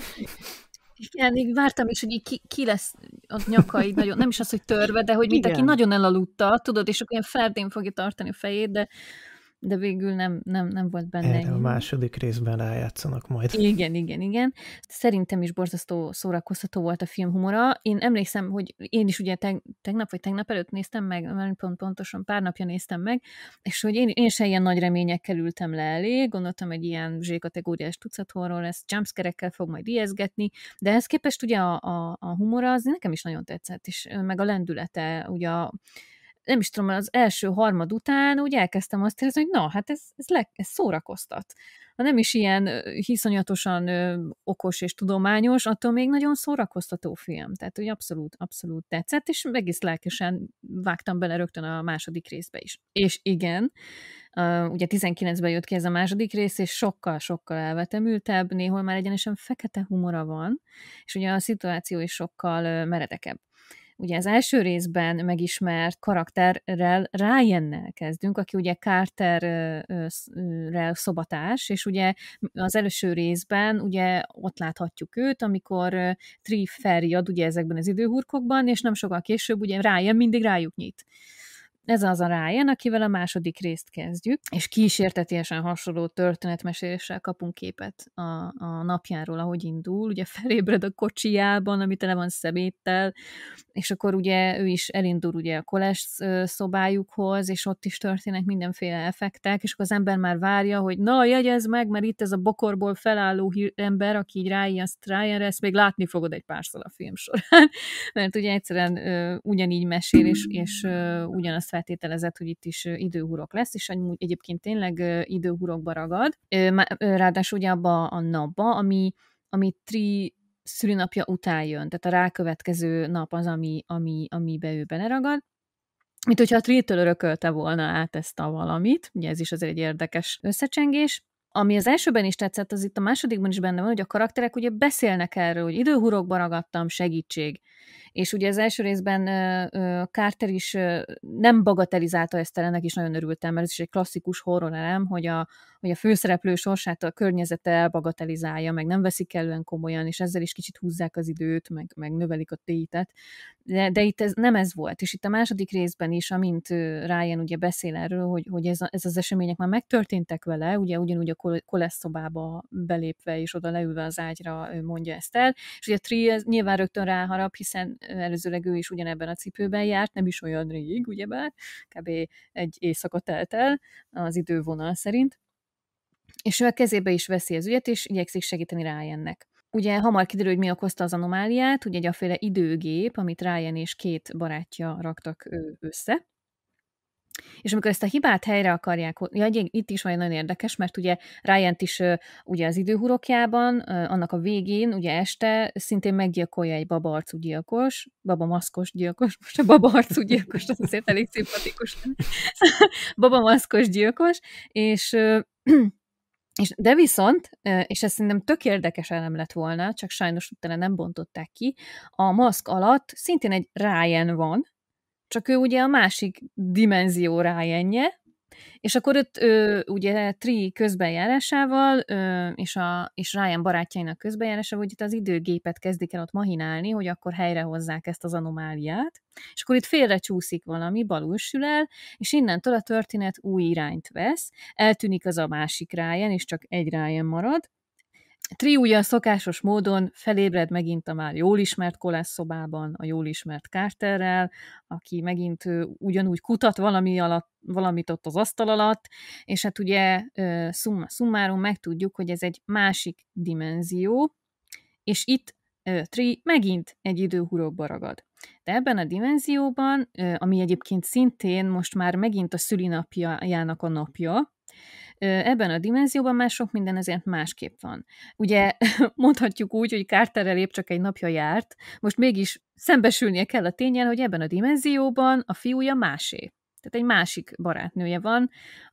Igen, még vártam is, hogy ki, ki lesz a nyakai nagyon, nem is az, hogy törve, de hogy mint aki nagyon elaludta, tudod, és akkor ilyen ferdén fogja tartani a fejét, de de végül nem, nem, nem volt benne. Erre a második részben rájátszanak majd. Igen, igen, igen. Szerintem is borzasztó szórakoztató volt a film humora. Én emlékszem, hogy én is ugye teg, tegnap vagy tegnap előtt néztem meg, pont pontosan pár napja néztem meg, és hogy én, én sem ilyen nagy reményekkel ültem le elé, gondoltam egy ilyen zsékategóriás kategóriás tucat horror, ezt jumpscare fog majd ijeszgetni, de ehhez képest ugye a, a, a humora az nekem is nagyon tetszett, és meg a lendülete, ugye a, nem is tudom, az első harmad után úgy elkezdtem azt érezni, hogy na, hát ez, ez, le, ez szórakoztat. Ha nem is ilyen hiszonyatosan okos és tudományos, attól még nagyon szórakoztató film. Tehát, hogy abszolút, abszolút tetszett, és egész lelkesen vágtam bele rögtön a második részbe is. És igen, ugye 19-ben jött ki ez a második rész, és sokkal-sokkal elvetemültebb, néhol már egyenesen fekete humora van, és ugye a szituáció is sokkal meredekebb ugye az első részben megismert karakterrel Ryan-nel kezdünk, aki ugye Carterrel szobatás, és ugye az első részben ugye ott láthatjuk őt, amikor Tree felriad ugye ezekben az időhurkokban, és nem sokkal később ugye Ryan mindig rájuk nyit. Ez az a Ryan, akivel a második részt kezdjük, és kísértetiesen hasonló történetmeséléssel kapunk képet a, a napjáról, ahogy indul. Ugye felébred a kocsijában, ami tele van szeméttel, és akkor ugye ő is elindul ugye a koles szobájukhoz, és ott is történnek mindenféle effektek, és akkor az ember már várja, hogy na, jegyez meg, mert itt ez a bokorból felálló ember, aki így ráijaszt Ryanre, ezt még látni fogod egy párszor a film során, mert ugye egyszerűen ugyanígy mesél, és, és ugyanazt feltételezett, hogy itt is időhurok lesz, és egyébként tényleg időhurokba ragad. Ráadásul ugye abba a napba, ami, ami tri szülinapja után jön, tehát a rákövetkező nap az, ami, ami, amibe ő beleragad, mint hogyha a Triltől örökölte volna át ezt a valamit, ugye ez is azért egy érdekes összecsengés. Ami az elsőben is tetszett, az itt a másodikban is benne van, hogy a karakterek ugye beszélnek erről, hogy időhurokba ragadtam, segítség. És ugye az első részben Carter is nem bagatelizálta ezt el, ennek is nagyon örültem, mert ez is egy klasszikus horror elem, hogy a, hogy a főszereplő sorsát a környezete elbagatelizálja, meg nem veszik kellően komolyan, és ezzel is kicsit húzzák az időt, meg, meg növelik a tétet. De, de itt ez, nem ez volt. És itt a második részben is, amint Ryan ugye beszél erről, hogy, hogy ez, a, ez az események már megtörténtek vele, ugye ugyanúgy a kolesz szobába belépve és oda leülve az ágyra mondja ezt el, és ugye a Tri nyilván rögtön ráharap, hiszen előzőleg ő is ugyanebben a cipőben járt, nem is olyan rég, ugyebár, kb. egy éjszaka telt el az idővonal szerint, és ő a kezébe is veszi az ügyet, és igyekszik segíteni rájönnek. Ugye hamar kiderül, hogy mi okozta az anomáliát, ugye egy aféle időgép, amit Ryan és két barátja raktak össze, és amikor ezt a hibát helyre akarják, ja, itt is van nagyon érdekes, mert ugye Ryan is ugye az időhurokjában, annak a végén, ugye este szintén meggyilkolja egy baba arcú gyilkos, baba maszkos gyilkos, most a baba arcú gyilkos, az azért elég szimpatikus. baba maszkos gyilkos, és és de viszont, és ez szerintem tök érdekes elem lett volna, csak sajnos utána nem bontották ki, a maszk alatt szintén egy Ryan van, csak ő ugye a másik dimenzió rájenje, és akkor ott ő, ugye Tri közbenjárásával ő, és, a, és Ryan barátjainak hogy itt az időgépet kezdik el ott mahinálni, hogy akkor helyrehozzák ezt az anomáliát, és akkor itt félre csúszik valami, balulsül el, és innentől a történet új irányt vesz, eltűnik az a másik Ryan, és csak egy Ryan marad, Tri ugyan szokásos módon felébred megint a már jól ismert Kolesz szobában, a jól ismert Carterrel, aki megint ugyanúgy kutat valami alatt, valamit ott az asztal alatt, és hát ugye szumma szummáron megtudjuk, hogy ez egy másik dimenzió, és itt Tri megint egy időhurokba ragad. De ebben a dimenzióban, ami egyébként szintén most már megint a szülinapjának a napja, ebben a dimenzióban már sok minden ezért másképp van. Ugye mondhatjuk úgy, hogy carter épp csak egy napja járt, most mégis szembesülnie kell a tényel, hogy ebben a dimenzióban a fiúja másé. Tehát egy másik barátnője van,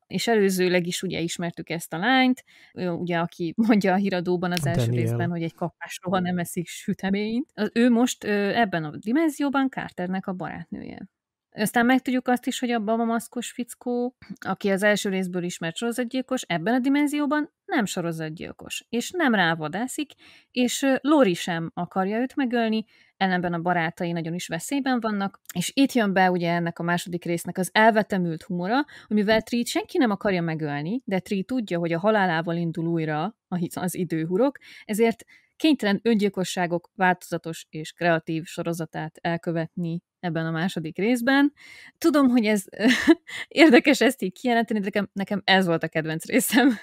és előzőleg is ugye ismertük ezt a lányt, ugye aki mondja a híradóban az első Daniel. részben, hogy egy kapás soha nem eszik süteményt. Ő most ebben a dimenzióban Carternek a barátnője. Aztán megtudjuk azt is, hogy a babamaszkos fickó, aki az első részből ismert sorozatgyilkos, ebben a dimenzióban nem sorozatgyilkos, és nem rávadászik, és Lori sem akarja őt megölni, ellenben a barátai nagyon is veszélyben vannak, és itt jön be ugye ennek a második résznek az elvetemült humora, amivel Trit senki nem akarja megölni, de Trit tudja, hogy a halálával indul újra az időhurok, ezért kénytelen öngyilkosságok változatos és kreatív sorozatát elkövetni ebben a második részben. Tudom, hogy ez érdekes ezt így kijelenteni, de nekem, nekem ez volt a kedvenc részem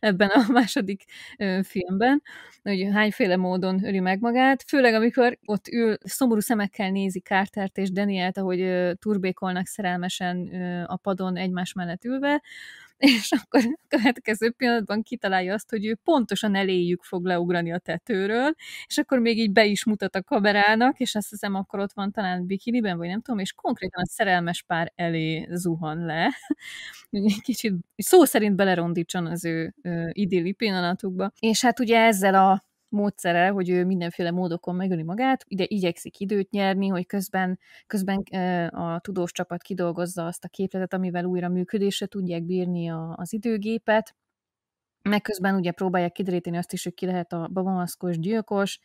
ebben a második filmben, hogy hányféle módon öli meg magát, főleg amikor ott ül, szomorú szemekkel nézi Kártert és Danielt, ahogy turbékolnak szerelmesen a padon egymás mellett ülve, és akkor a következő pillanatban kitalálja azt, hogy ő pontosan eléjük fog leugrani a tetőről, és akkor még így be is mutat a kamerának, és azt hiszem akkor ott van talán bikiniben, vagy nem tudom, és konkrétan a szerelmes pár elé zuhan le, kicsit szó szerint belerondítson az ő idilli pillanatukba. És hát ugye ezzel a módszere, hogy ő mindenféle módokon megöli magát, ide igyekszik időt nyerni, hogy közben, közben a tudós csapat kidolgozza azt a képletet, amivel újra működésre tudják bírni a, az időgépet, meg közben ugye próbálják kideríteni azt is, hogy ki lehet a babamaszkos gyilkos,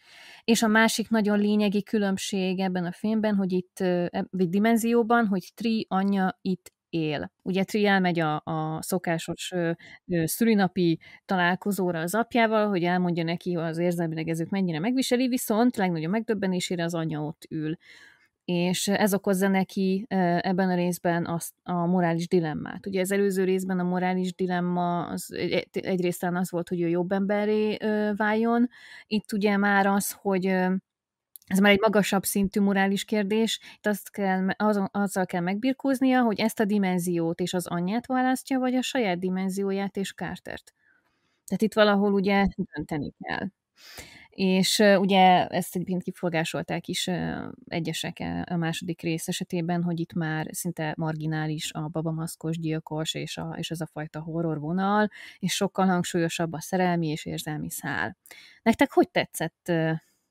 és a másik nagyon lényegi különbség ebben a filmben, hogy itt, egy dimenzióban, hogy Tri anyja itt él. Ugye Tri elmegy a, a szokásos ö, ö, szülinapi találkozóra az apjával, hogy elmondja neki, hogy az érzelmileg ezért mennyire megviseli, viszont legnagyobb megdöbbenésére az anyja ott ül. És ez okozza neki ebben a részben azt, a morális dilemmát. Ugye az előző részben a morális dilemma az egyrészt az volt, hogy ő jobb emberré váljon, itt ugye már az, hogy ez már egy magasabb szintű morális kérdés, itt azt kell, azon, azzal kell megbirkóznia, hogy ezt a dimenziót és az anyját választja, vagy a saját dimenzióját és kártert. Tehát itt valahol ugye dönteni kell. És ugye ezt egyébként kifogásolták is egyesek a második rész esetében, hogy itt már szinte marginális a babamaszkos, gyilkos és, a, és ez a fajta horror vonal, és sokkal hangsúlyosabb a szerelmi és érzelmi szál. Nektek hogy tetszett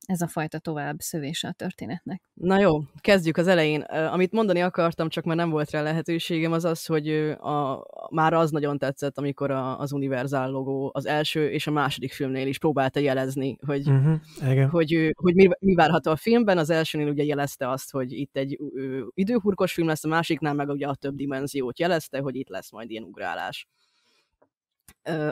ez a fajta tovább szövése a történetnek. Na jó, kezdjük az elején. Amit mondani akartam, csak már nem volt rá lehetőségem, az az, hogy a, már az nagyon tetszett, amikor a, az Universal logó az első és a második filmnél is próbálta jelezni, hogy, uh-huh, hogy, hogy mi, mi várható a filmben. Az elsőnél ugye jelezte azt, hogy itt egy ö, időhurkos film lesz, a másiknál meg ugye a több dimenziót jelezte, hogy itt lesz majd ilyen ugrálás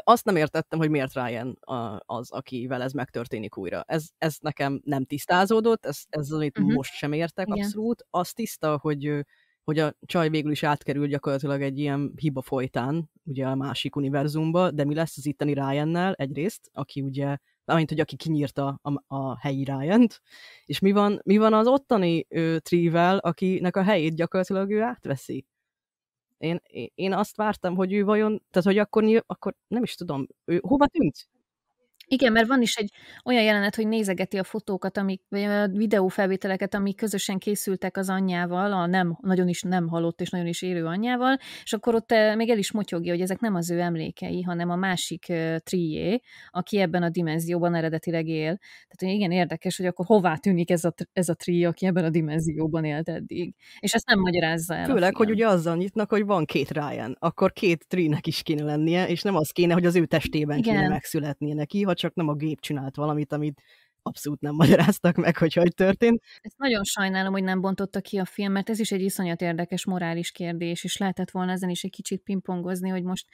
azt nem értettem, hogy miért Ryan az, akivel ez megtörténik újra. Ez, ez nekem nem tisztázódott, ez, ez amit uh-huh. most sem értek Igen. abszolút. Az tiszta, hogy hogy a csaj végül is átkerül gyakorlatilag egy ilyen hiba folytán, ugye a másik univerzumba, de mi lesz az itteni Ryan-nel egyrészt, aki ugye, amint hogy aki kinyírta a, a helyi ryan és mi van, mi van az ottani Trivel, akinek a helyét gyakorlatilag ő átveszi. Én, én azt vártam, hogy ő vajon, tehát hogy akkor, akkor nem is tudom, ő hova tűnt? Igen, mert van is egy olyan jelenet, hogy nézegeti a fotókat, amik, vagy a videófelvételeket, amik közösen készültek az anyjával, a nem, nagyon is nem halott és nagyon is érő anyjával, és akkor ott eh, még el is motyogja, hogy ezek nem az ő emlékei, hanem a másik uh, trié, aki ebben a dimenzióban eredetileg él. Tehát hogy igen, érdekes, hogy akkor hová tűnik ez a, ez a trié, aki ebben a dimenzióban élt eddig. És ezt nem magyarázza el. Főleg, hogy ugye azzal nyitnak, hogy van két Ryan, akkor két trínek is kéne lennie, és nem az kéne, hogy az ő testében igen. kéne megszületnie neki, ha csak nem a gép csinált valamit, amit abszolút nem magyaráztak meg, hogy hogy történt. Ezt nagyon sajnálom, hogy nem bontotta ki a film, mert ez is egy iszonyat érdekes morális kérdés, és lehetett volna ezen is egy kicsit pingpongozni, hogy most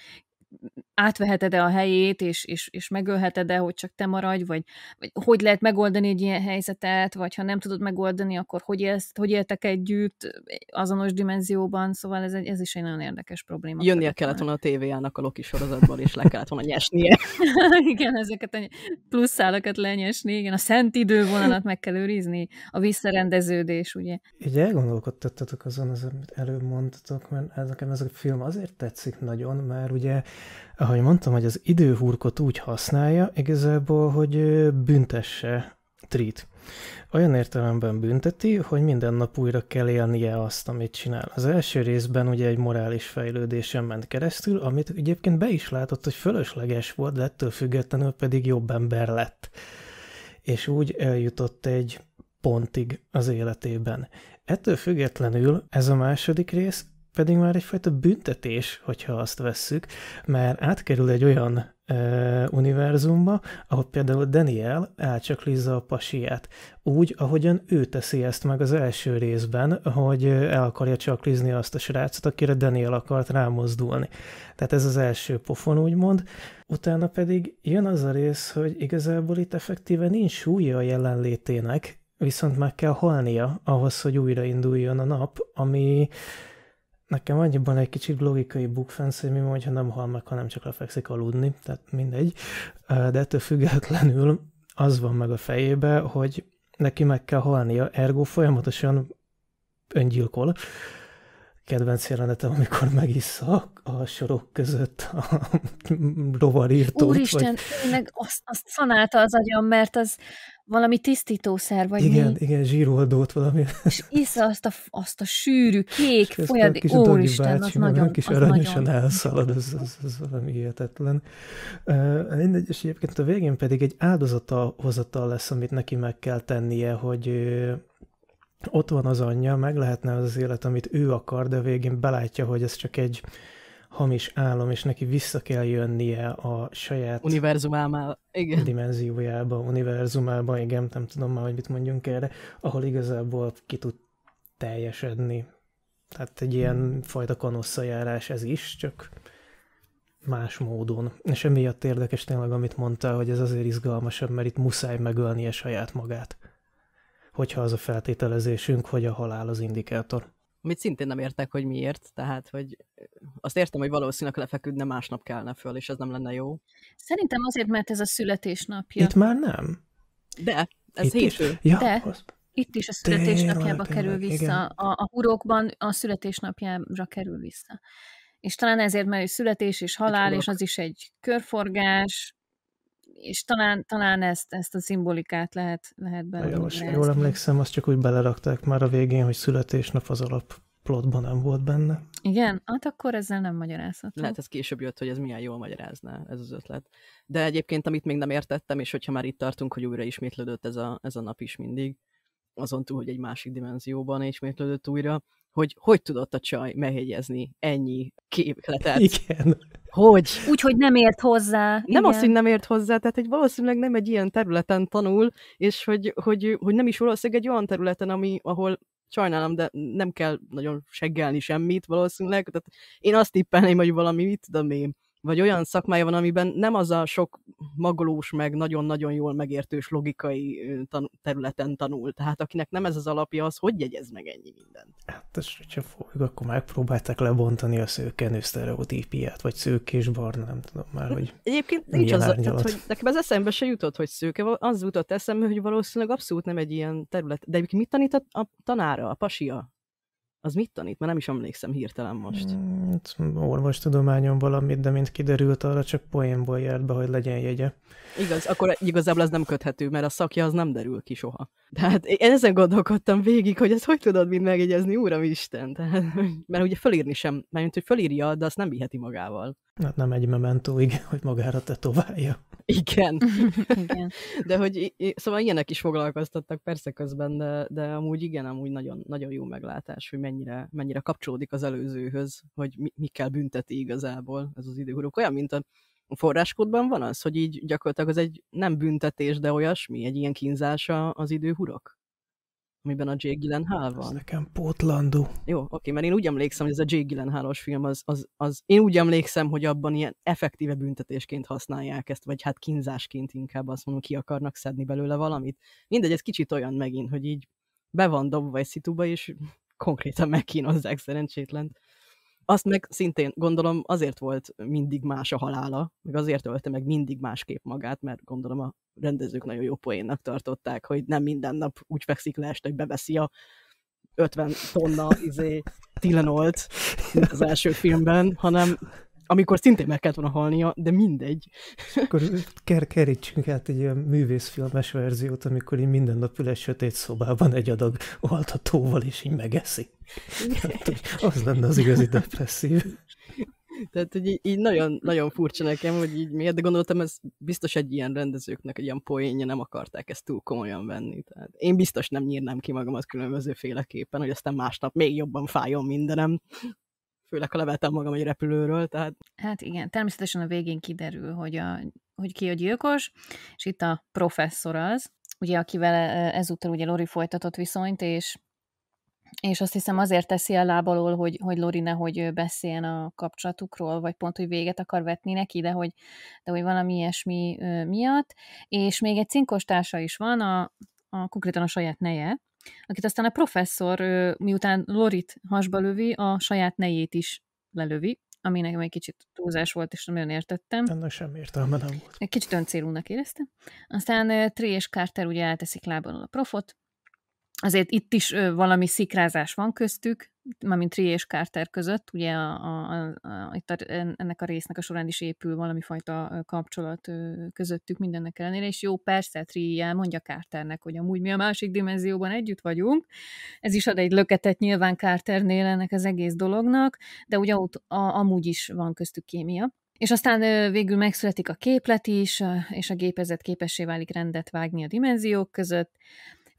átveheted-e a helyét, és, és, és megölheted-e, hogy csak te maradj, vagy, vagy hogy lehet megoldani egy ilyen helyzetet, vagy ha nem tudod megoldani, akkor hogy, élsz, hogy éltek együtt azonos dimenzióban, szóval ez, egy, ez is egy nagyon érdekes probléma. Jönnie kellett volna a tévéjának a Loki sorozatból, és le kellett volna nyesnie. igen, ezeket a pluszálakat lenyesni, igen, a szent idővonalat meg kell őrizni, a visszarendeződés, ugye. Ugye elgondolkodtatok azon, az előbb mondtatok, mert ez, nekem ez a film azért tetszik nagyon, mert ugye ahogy mondtam, hogy az időhurkot úgy használja igazából, hogy büntesse Trit. Olyan értelemben bünteti, hogy minden nap újra kell élnie azt, amit csinál. Az első részben ugye egy morális fejlődésen ment keresztül, amit egyébként be is látott, hogy fölösleges volt, de ettől függetlenül pedig jobb ember lett. És úgy eljutott egy pontig az életében. Ettől függetlenül ez a második rész pedig már egyfajta büntetés, hogyha azt vesszük, mert átkerül egy olyan ö, univerzumba, ahol például Daniel elcsaklizza a pasiát, úgy, ahogyan ő teszi ezt meg az első részben, hogy el akarja csaklizni azt a srácot, akire Daniel akart rámozdulni. Tehát ez az első pofon, úgymond. Utána pedig jön az a rész, hogy igazából itt effektíve nincs súlya a jelenlétének, viszont meg kell halnia ahhoz, hogy újrainduljon a nap, ami nekem annyiban egy kicsit logikai bukfenszémi, ha nem hal meg, hanem csak lefekszik aludni, tehát mindegy. De ettől függetlenül az van meg a fejébe, hogy neki meg kell halnia, ergo folyamatosan öngyilkol. Kedvenc jelenetem, amikor megissza a sorok között a rovarírtót. Úristen, vagy... meg azt, azt szanálta az agyam, mert az, valami tisztítószer, vagy Igen, mi? igen, zsíroldót valami. És isza azt a, azt a sűrű, kék, folyadék, úristen, az nagyon... kis aranyosan elszalad, az, az, az valami hihetetlen. mindegy, és egyébként a végén pedig egy áldozathozatal lesz, amit neki meg kell tennie, hogy ott van az anyja, meg lehetne az az élet, amit ő akar, de végén belátja, hogy ez csak egy hamis álom, és neki vissza kell jönnie a saját univerzumába, igen. dimenziójába, univerzumába, igen, nem tudom már, hogy mit mondjunk erre, ahol igazából ki tud teljesedni. Tehát egy ilyen hmm. fajta kanosszajárás ez is, csak más módon. És emiatt érdekes tényleg, amit mondta, hogy ez azért izgalmasabb, mert itt muszáj megölnie saját magát. Hogyha az a feltételezésünk, hogy a halál az indikátor amit szintén nem értek, hogy miért, tehát, hogy azt értem, hogy valószínűleg lefeküdne, másnap kelne föl, és ez nem lenne jó. Szerintem azért, mert ez a születésnapja. Itt már nem. De, ez Itt hétfő. Is. Ja, De. Az... Itt is a születésnapjába kerül vissza, a, a hurokban a születésnapjára kerül vissza. És talán ezért, mert születés és halál, és az is egy körforgás, és talán, talán ezt, ezt a szimbolikát lehet, lehet belőle. Jól, jól emlékszem, azt csak úgy belerakták már a végén, hogy születésnap az alap plotban nem volt benne. Igen? Hát akkor ezzel nem magyarázható. Lehet ez később jött, hogy ez milyen jól magyarázná ez az ötlet. De egyébként, amit még nem értettem, és hogyha már itt tartunk, hogy újra ismétlődött ez a, ez a nap is mindig, azon túl, hogy egy másik dimenzióban ismétlődött újra, hogy hogy tudott a csaj mehegyezni ennyi képletet. Igen. Hogy? Úgy, hogy nem ért hozzá. Nem Igen. azt, hogy nem ért hozzá, tehát hogy valószínűleg nem egy ilyen területen tanul, és hogy, hogy, hogy nem is valószínűleg egy olyan területen, ami, ahol sajnálom, de nem kell nagyon seggelni semmit valószínűleg. Tehát én azt tippelném, hogy valami, mit tudom én, vagy olyan szakmája van, amiben nem az a sok magolós, meg nagyon-nagyon jól megértős logikai tan- területen tanul. Tehát akinek nem ez az alapja, az hogy jegyez meg ennyi mindent? Hát, és hogyha fogjuk, akkor megpróbálták lebontani a szőkenő sztereotípiát, vagy szők és barna, nem tudom már, hogy Egyébként nincs az, árnyalat. tehát, hogy nekem az eszembe se jutott, hogy szőke, az jutott eszembe, hogy valószínűleg abszolút nem egy ilyen terület. De egyébként mit tanít a, a tanára, a pasia? Az mit tanít? Már nem is emlékszem hirtelen most. Hmm, orvostudományon valamit, de mint kiderült, arra csak poénból járt be, hogy legyen jegye. Igaz, akkor igazából ez nem köthető, mert a szakja az nem derül ki soha. Tehát én ezen gondolkodtam végig, hogy ezt hogy tudod mind megjegyezni, Úram Isten. Tehát, mert ugye fölírni sem, mert hogy fölírja, de azt nem viheti magával. Hát nem egy mementó, igen, hogy magára tetoválja. Igen. igen. De hogy, szóval ilyenek is foglalkoztattak persze közben, de, de amúgy igen, amúgy nagyon, nagyon jó meglátás, hogy mennyire, mennyire kapcsolódik az előzőhöz, hogy mi, kell bünteti igazából ez az időhurok. Olyan, mint a forráskódban van az, hogy így gyakorlatilag az egy nem büntetés, de olyasmi, egy ilyen kínzása az időhurok? Amiben a Jake Gyllenhaal van. Ez nekem pótlandú. Jó, oké, mert én úgy emlékszem, hogy ez a Jake Gyllenhaalos film, az, az, az, én úgy emlékszem, hogy abban ilyen effektíve büntetésként használják ezt, vagy hát kínzásként inkább azt mondom, ki akarnak szedni belőle valamit. Mindegy, ez kicsit olyan megint, hogy így be van dobva egy szituba, és konkrétan megkínozzák szerencsétlent. Azt meg szintén gondolom azért volt mindig más a halála, meg azért ölte meg mindig másképp magát, mert gondolom a rendezők nagyon jó poénnak tartották, hogy nem minden nap úgy fekszik le este, hogy beveszi a 50 tonna izé, tilenolt, az első filmben, hanem amikor szintén meg kellett volna halnia, de mindegy. És akkor ker kerítsünk át egy ilyen művészfilmes verziót, amikor így minden nap ül egy sötét szobában egy adag oltatóval, és így megeszi. Hát, az lenne az igazi depresszív. Tehát, hogy így, így nagyon, nagyon furcsa nekem, hogy így miért, de gondoltam, ez biztos egy ilyen rendezőknek egy ilyen poénja, nem akarták ezt túl komolyan venni. Tehát én biztos nem nyírnám ki magam az különböző féleképpen, hogy aztán másnap még jobban fájjon mindenem főleg ha leveltem magam egy repülőről, tehát... Hát igen, természetesen a végén kiderül, hogy, a, hogy ki a gyilkos, és itt a professzor az, ugye akivel e, ezúttal ugye Lori folytatott viszonyt, és és azt hiszem azért teszi láb lábalól, hogy, hogy Lori nehogy beszéljen a kapcsolatukról, vagy pont, hogy véget akar vetni neki, de hogy, de hogy valami ilyesmi miatt. És még egy cinkos társa is van, a, a konkrétan a saját neje, akit aztán a professzor, miután Lorit hasba lövi, a saját nejét is lelövi, ami nekem egy kicsit túlzás volt, és nem értettem. Ennek sem értelme nem volt. Egy kicsit öncélúnak éreztem. Aztán Tré és Carter ugye elteszik lábon a profot, azért itt is valami szikrázás van köztük, mármint Trié és Carter között, ugye a, a, a, itt a, ennek a résznek a során is épül valami fajta kapcsolat közöttük mindennek ellenére, és jó, persze Trié mondja Carternek, hogy amúgy mi a másik dimenzióban együtt vagyunk, ez is ad egy löketet nyilván Carternél ennek az egész dolognak, de ugye ott, a, amúgy is van köztük kémia. És aztán végül megszületik a képlet is, és a gépezet képessé válik rendet vágni a dimenziók között,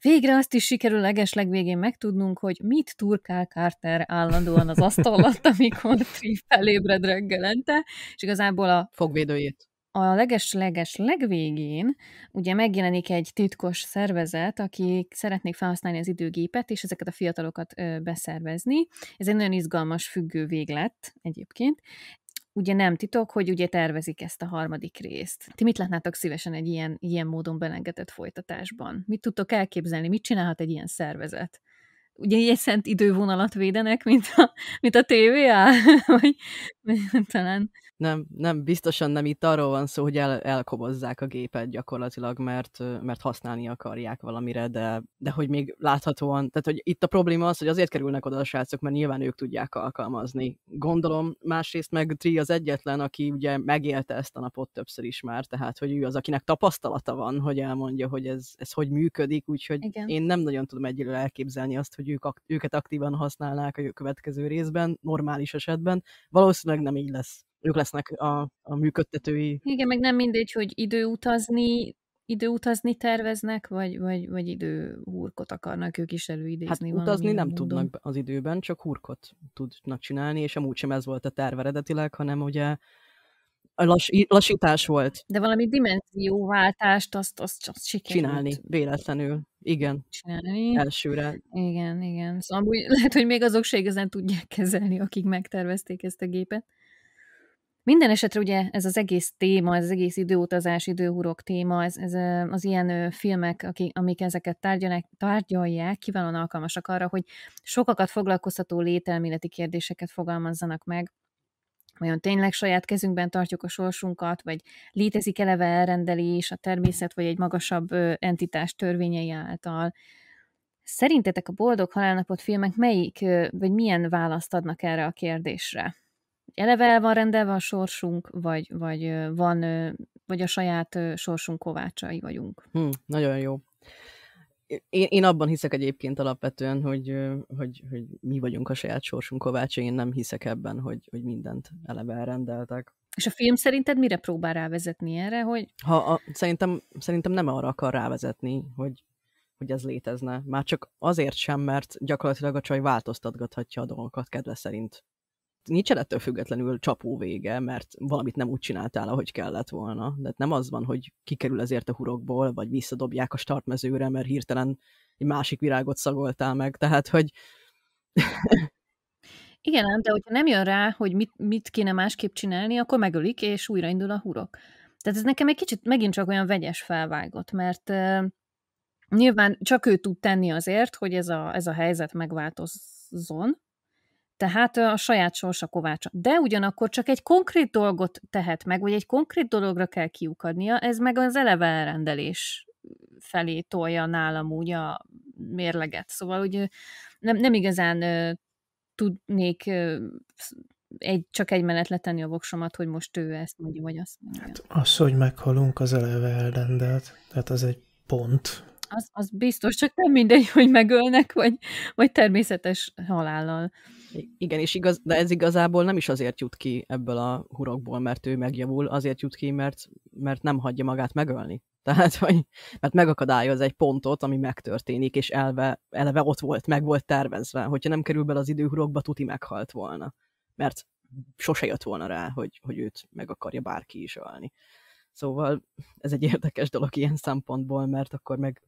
Végre azt is sikerül legesleg végén megtudnunk, hogy mit turkál Carter állandóan az asztal alatt, amikor Triff felébred reggelente, és igazából a... Fogvédőjét a leges-leges legvégén ugye megjelenik egy titkos szervezet, akik szeretnék felhasználni az időgépet, és ezeket a fiatalokat beszervezni. Ez egy nagyon izgalmas függő véglet egyébként, ugye nem titok, hogy ugye tervezik ezt a harmadik részt. Ti mit látnátok szívesen egy ilyen, ilyen módon belengetett folytatásban? Mit tudtok elképzelni? Mit csinálhat egy ilyen szervezet? Ugye egy szent idővonalat védenek, mint a, mint a TVA? Vagy talán nem, nem, biztosan nem itt arról van szó, hogy el, elkobozzák a gépet gyakorlatilag, mert, mert használni akarják valamire, de, de hogy még láthatóan, tehát hogy itt a probléma az, hogy azért kerülnek oda a srácok, mert nyilván ők tudják alkalmazni. Gondolom, másrészt meg Tri az egyetlen, aki ugye megélte ezt a napot többször is már, tehát hogy ő az, akinek tapasztalata van, hogy elmondja, hogy ez, ez hogy működik, úgyhogy Igen. én nem nagyon tudom egyelőre elképzelni azt, hogy ők, őket aktívan használnák a következő részben, normális esetben. Valószínűleg nem így lesz ők lesznek a, a működtetői. Igen, meg nem mindegy, hogy időutazni időutazni terveznek, vagy, vagy, vagy időhurkot akarnak ők is előidézni. Hát utazni nem módon. tudnak az időben, csak hurkot tudnak csinálni, és amúgy sem ez volt a terv eredetileg, hanem ugye a lass, lassítás volt. De valami dimenzióváltást azt, azt, azt sikerült. Csinálni, véletlenül. Igen. Csinálni. Elsőre. Igen, igen. Szóval lehet, hogy még azok se igazán tudják kezelni, akik megtervezték ezt a gépet. Minden esetre ugye ez az egész téma, ez az egész időutazás, időhurok téma, ez, ez az ilyen filmek, akik, amik ezeket tárgyalják, tárgyalják, kiválóan alkalmasak arra, hogy sokakat foglalkoztató lételméleti kérdéseket fogalmazzanak meg, vajon tényleg saját kezünkben tartjuk a sorsunkat, vagy létezik eleve elrendelés a természet, vagy egy magasabb entitás törvényei által. Szerintetek a Boldog Halálnapot filmek melyik, vagy milyen választ adnak erre a kérdésre? eleve el van rendelve a sorsunk, vagy, vagy van, vagy a saját sorsunk kovácsai vagyunk. Hm, nagyon jó. Én, én abban hiszek egyébként alapvetően, hogy, hogy, hogy mi vagyunk a saját sorsunk kovácsai, én nem hiszek ebben, hogy, hogy mindent eleve elrendeltek. És a film szerinted mire próbál rávezetni erre? Hogy... Ha a, szerintem, szerintem nem arra akar rávezetni, hogy, hogy ez létezne. Már csak azért sem, mert gyakorlatilag a csaj változtatgathatja a dolgokat kedve szerint nincsen ettől függetlenül csapó vége, mert valamit nem úgy csináltál, ahogy kellett volna. De nem az van, hogy kikerül ezért a hurokból, vagy visszadobják a startmezőre, mert hirtelen egy másik virágot szagoltál meg. Tehát, hogy... Igen, de hogyha nem jön rá, hogy mit, mit kéne másképp csinálni, akkor megölik, és újraindul a hurok. Tehát ez nekem egy kicsit megint csak olyan vegyes felvágott, mert uh, nyilván csak ő tud tenni azért, hogy ez a, ez a helyzet megváltozzon, tehát a saját sorsa kovácsa. De ugyanakkor csak egy konkrét dolgot tehet meg, vagy egy konkrét dologra kell kiukadnia, ez meg az eleve elrendelés felé tolja nálam úgy a mérleget. Szóval úgy nem, nem igazán ö, tudnék ö, egy, csak egy menet letenni a voksomat, hogy most ő ezt mondja, vagy azt mondja. Hát az, hogy meghalunk, az eleve elrendelt. Tehát az egy pont. Az, az biztos, csak nem mindegy, hogy megölnek, vagy, vagy természetes halállal. Igen, és igaz, de ez igazából nem is azért jut ki ebből a hurokból, mert ő megjavul, azért jut ki, mert, mert nem hagyja magát megölni. Tehát, hogy mert megakadályoz egy pontot, ami megtörténik, és elve, eleve ott volt, meg volt tervezve. Hogyha nem kerül bele az időhurokba, tuti meghalt volna. Mert sose jött volna rá, hogy, hogy őt meg akarja bárki is ölni. Szóval ez egy érdekes dolog ilyen szempontból, mert akkor meg,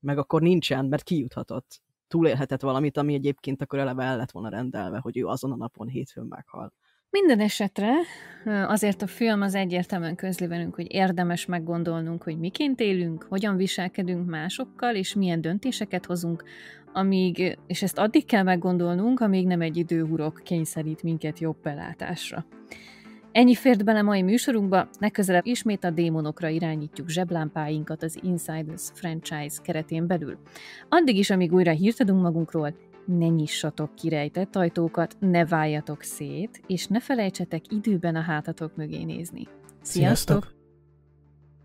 meg akkor nincsen, mert kijuthatott túlélhetett valamit, ami egyébként akkor eleve el lett volna rendelve, hogy ő azon a napon hétfőn meghal. Minden esetre azért a film az egyértelműen közli velünk, hogy érdemes meggondolnunk, hogy miként élünk, hogyan viselkedünk másokkal, és milyen döntéseket hozunk, amíg, és ezt addig kell meggondolnunk, amíg nem egy időhurok kényszerít minket jobb belátásra. Ennyi fért bele mai műsorunkba, legközelebb ismét a démonokra irányítjuk zseblámpáinkat az Insiders franchise keretén belül. Addig is, amíg újra hírt adunk magunkról, ne nyissatok kirejtett ajtókat, ne váljatok szét, és ne felejtsetek időben a hátatok mögé nézni. Sziasztok! Sziasztok!